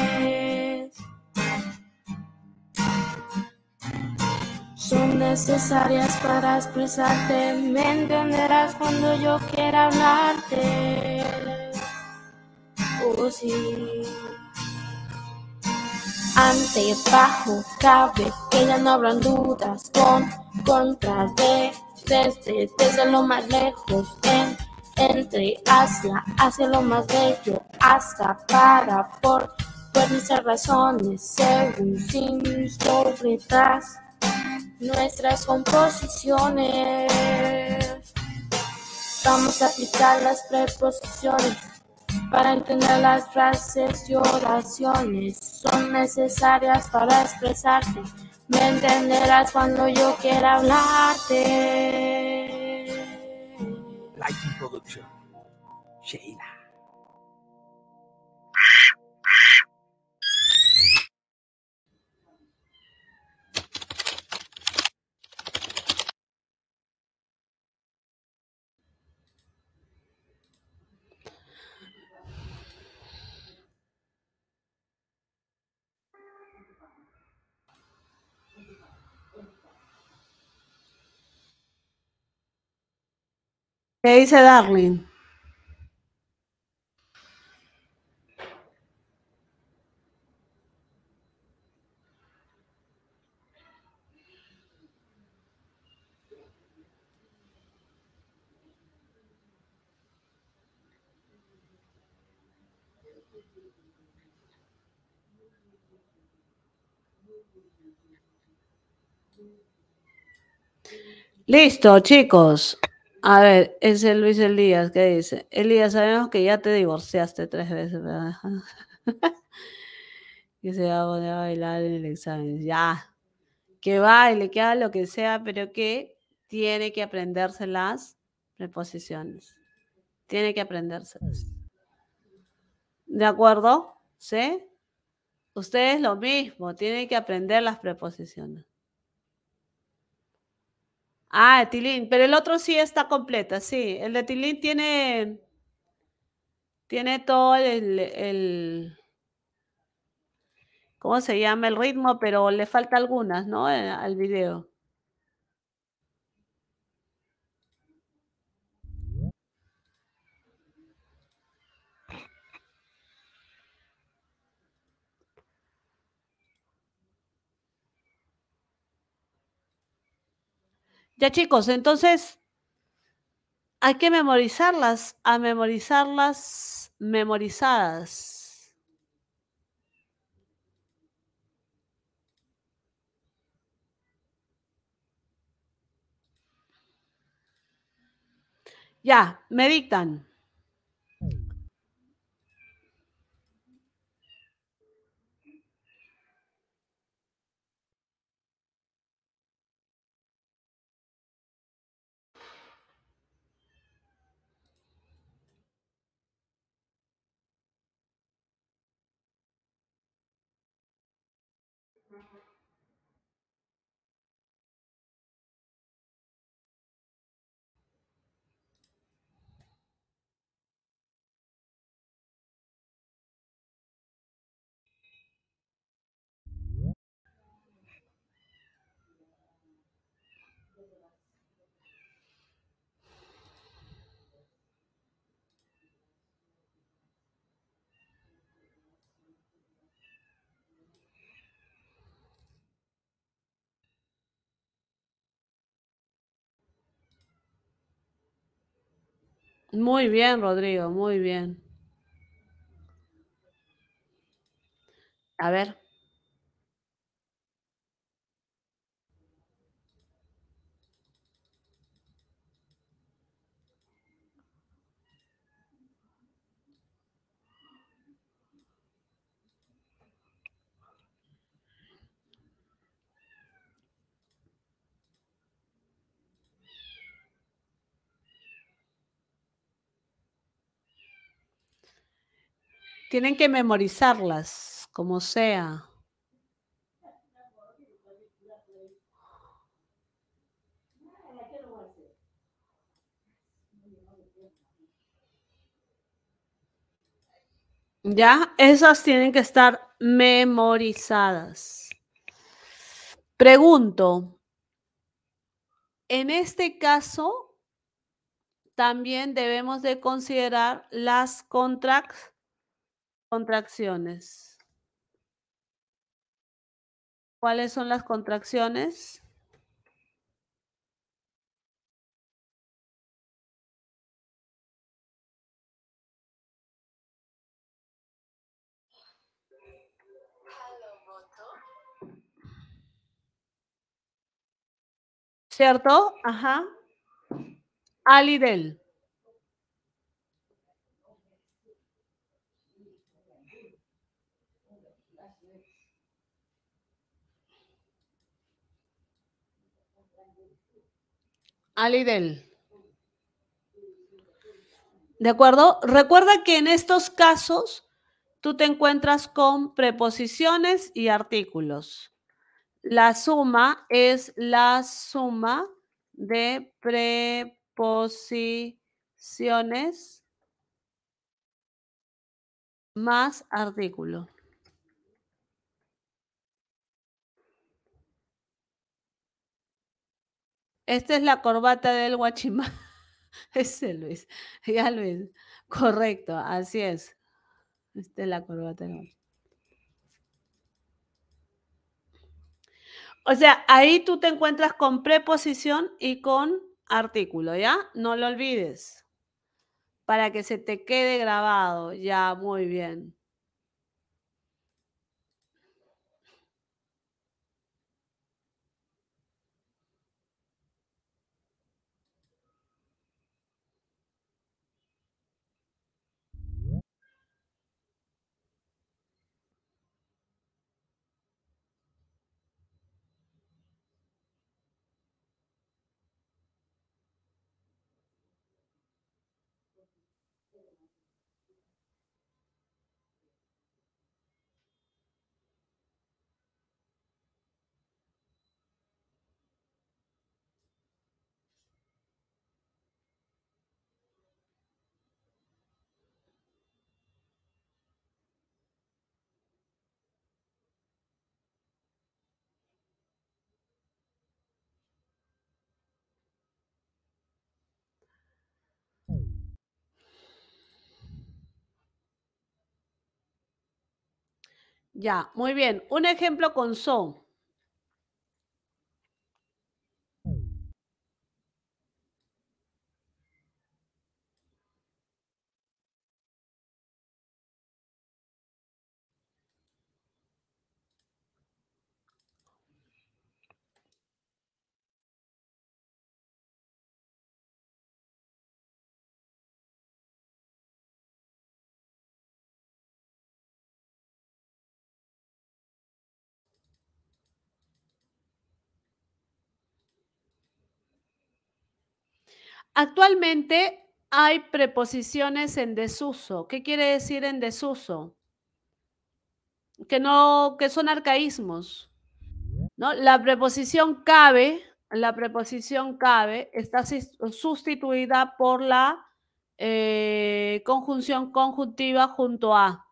Son necesarias para expresarte, me entenderás cuando yo quiera hablarte. Ante, bajo, cabe, que ya no habrán dudas. Con, contra, de, desde, desde lo más lejos. En, entre, hacia, hacia lo más bello. Hasta, para, por, por mis razones. Según, sin, sobre, Nuestras composiciones. Vamos a aplicar las preposiciones. Para entender las frases y oraciones son necesarias para expresarte. Me entenderás cuando yo quiera hablarte. Lighting Production. Sheila. ¿Qué dice Darling? Listo, chicos. A ver, es el Luis Elías ¿qué dice, Elías, sabemos que ya te divorciaste tres veces, ¿verdad? que se va a poner a bailar en el examen. Ya, que baile, que haga lo que sea, pero que tiene que aprenderse las preposiciones. Tiene que aprenderse. ¿De acuerdo? ¿Sí? Ustedes lo mismo, tienen que aprender las preposiciones. Ah, Tilín, pero el otro sí está completa, sí. El de Tilín tiene, tiene todo el, el ¿cómo se llama? El ritmo, pero le falta algunas, ¿no? Eh, al video. Ya chicos, entonces hay que memorizarlas, a memorizarlas memorizadas. Ya, me dictan. Muy bien, Rodrigo, muy bien. A ver. Tienen que memorizarlas, como sea. ¿Ya? Esas tienen que estar memorizadas. Pregunto, en este caso, también debemos de considerar las contracts. Contracciones. ¿Cuáles son las contracciones? ¿Cierto? Ajá. Alidel. Alidel. ¿De acuerdo? Recuerda que en estos casos tú te encuentras con preposiciones y artículos. La suma es la suma de preposiciones más artículos. Esta es la corbata del guachimán. Ese Luis. Ya Luis. Correcto, así es. Esta es la corbata del O sea, ahí tú te encuentras con preposición y con artículo, ¿ya? No lo olvides. Para que se te quede grabado. Ya, muy bien. Ya, muy bien. Un ejemplo con son. Actualmente hay preposiciones en desuso. ¿Qué quiere decir en desuso? Que no, que son arcaísmos. La preposición cabe, la preposición cabe está sustituida por la eh, conjunción conjuntiva junto a.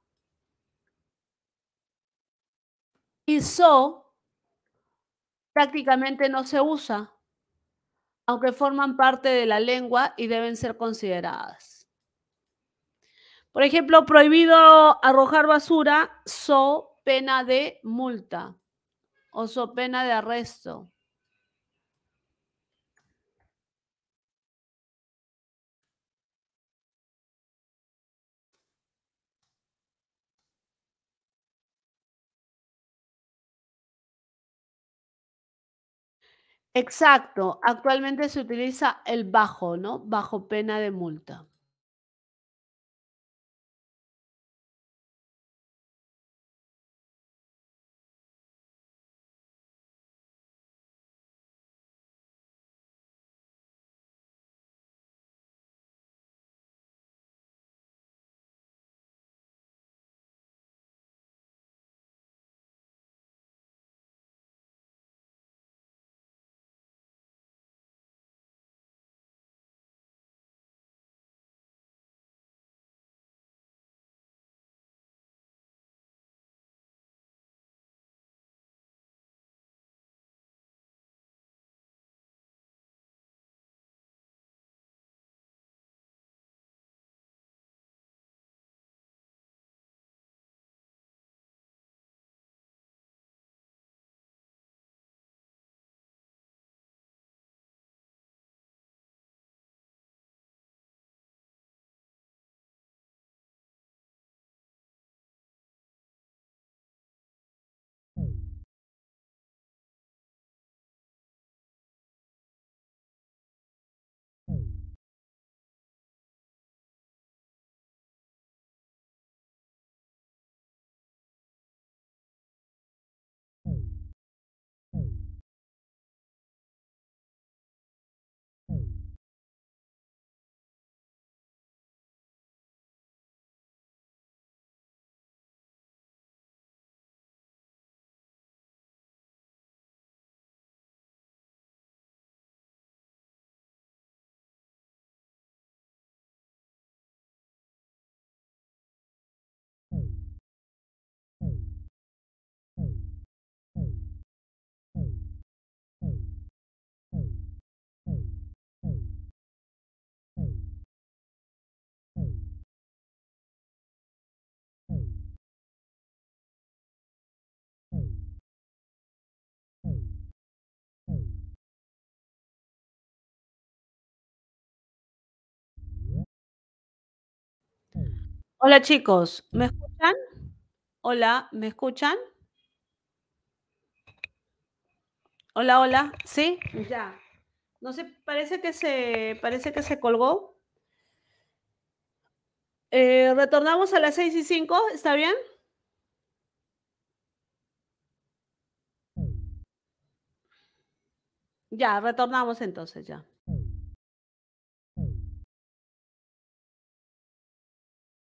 Y so prácticamente no se usa aunque forman parte de la lengua y deben ser consideradas. Por ejemplo, prohibido arrojar basura, so pena de multa o so pena de arresto. Exacto, actualmente se utiliza el bajo, ¿no? Bajo pena de multa. Hola chicos, ¿me escuchan? Hola, ¿me escuchan? Hola, hola, ¿sí? Ya. No sé, parece que se, parece que se colgó. Eh, retornamos a las seis y cinco? ¿está bien? Ya, retornamos entonces, ya.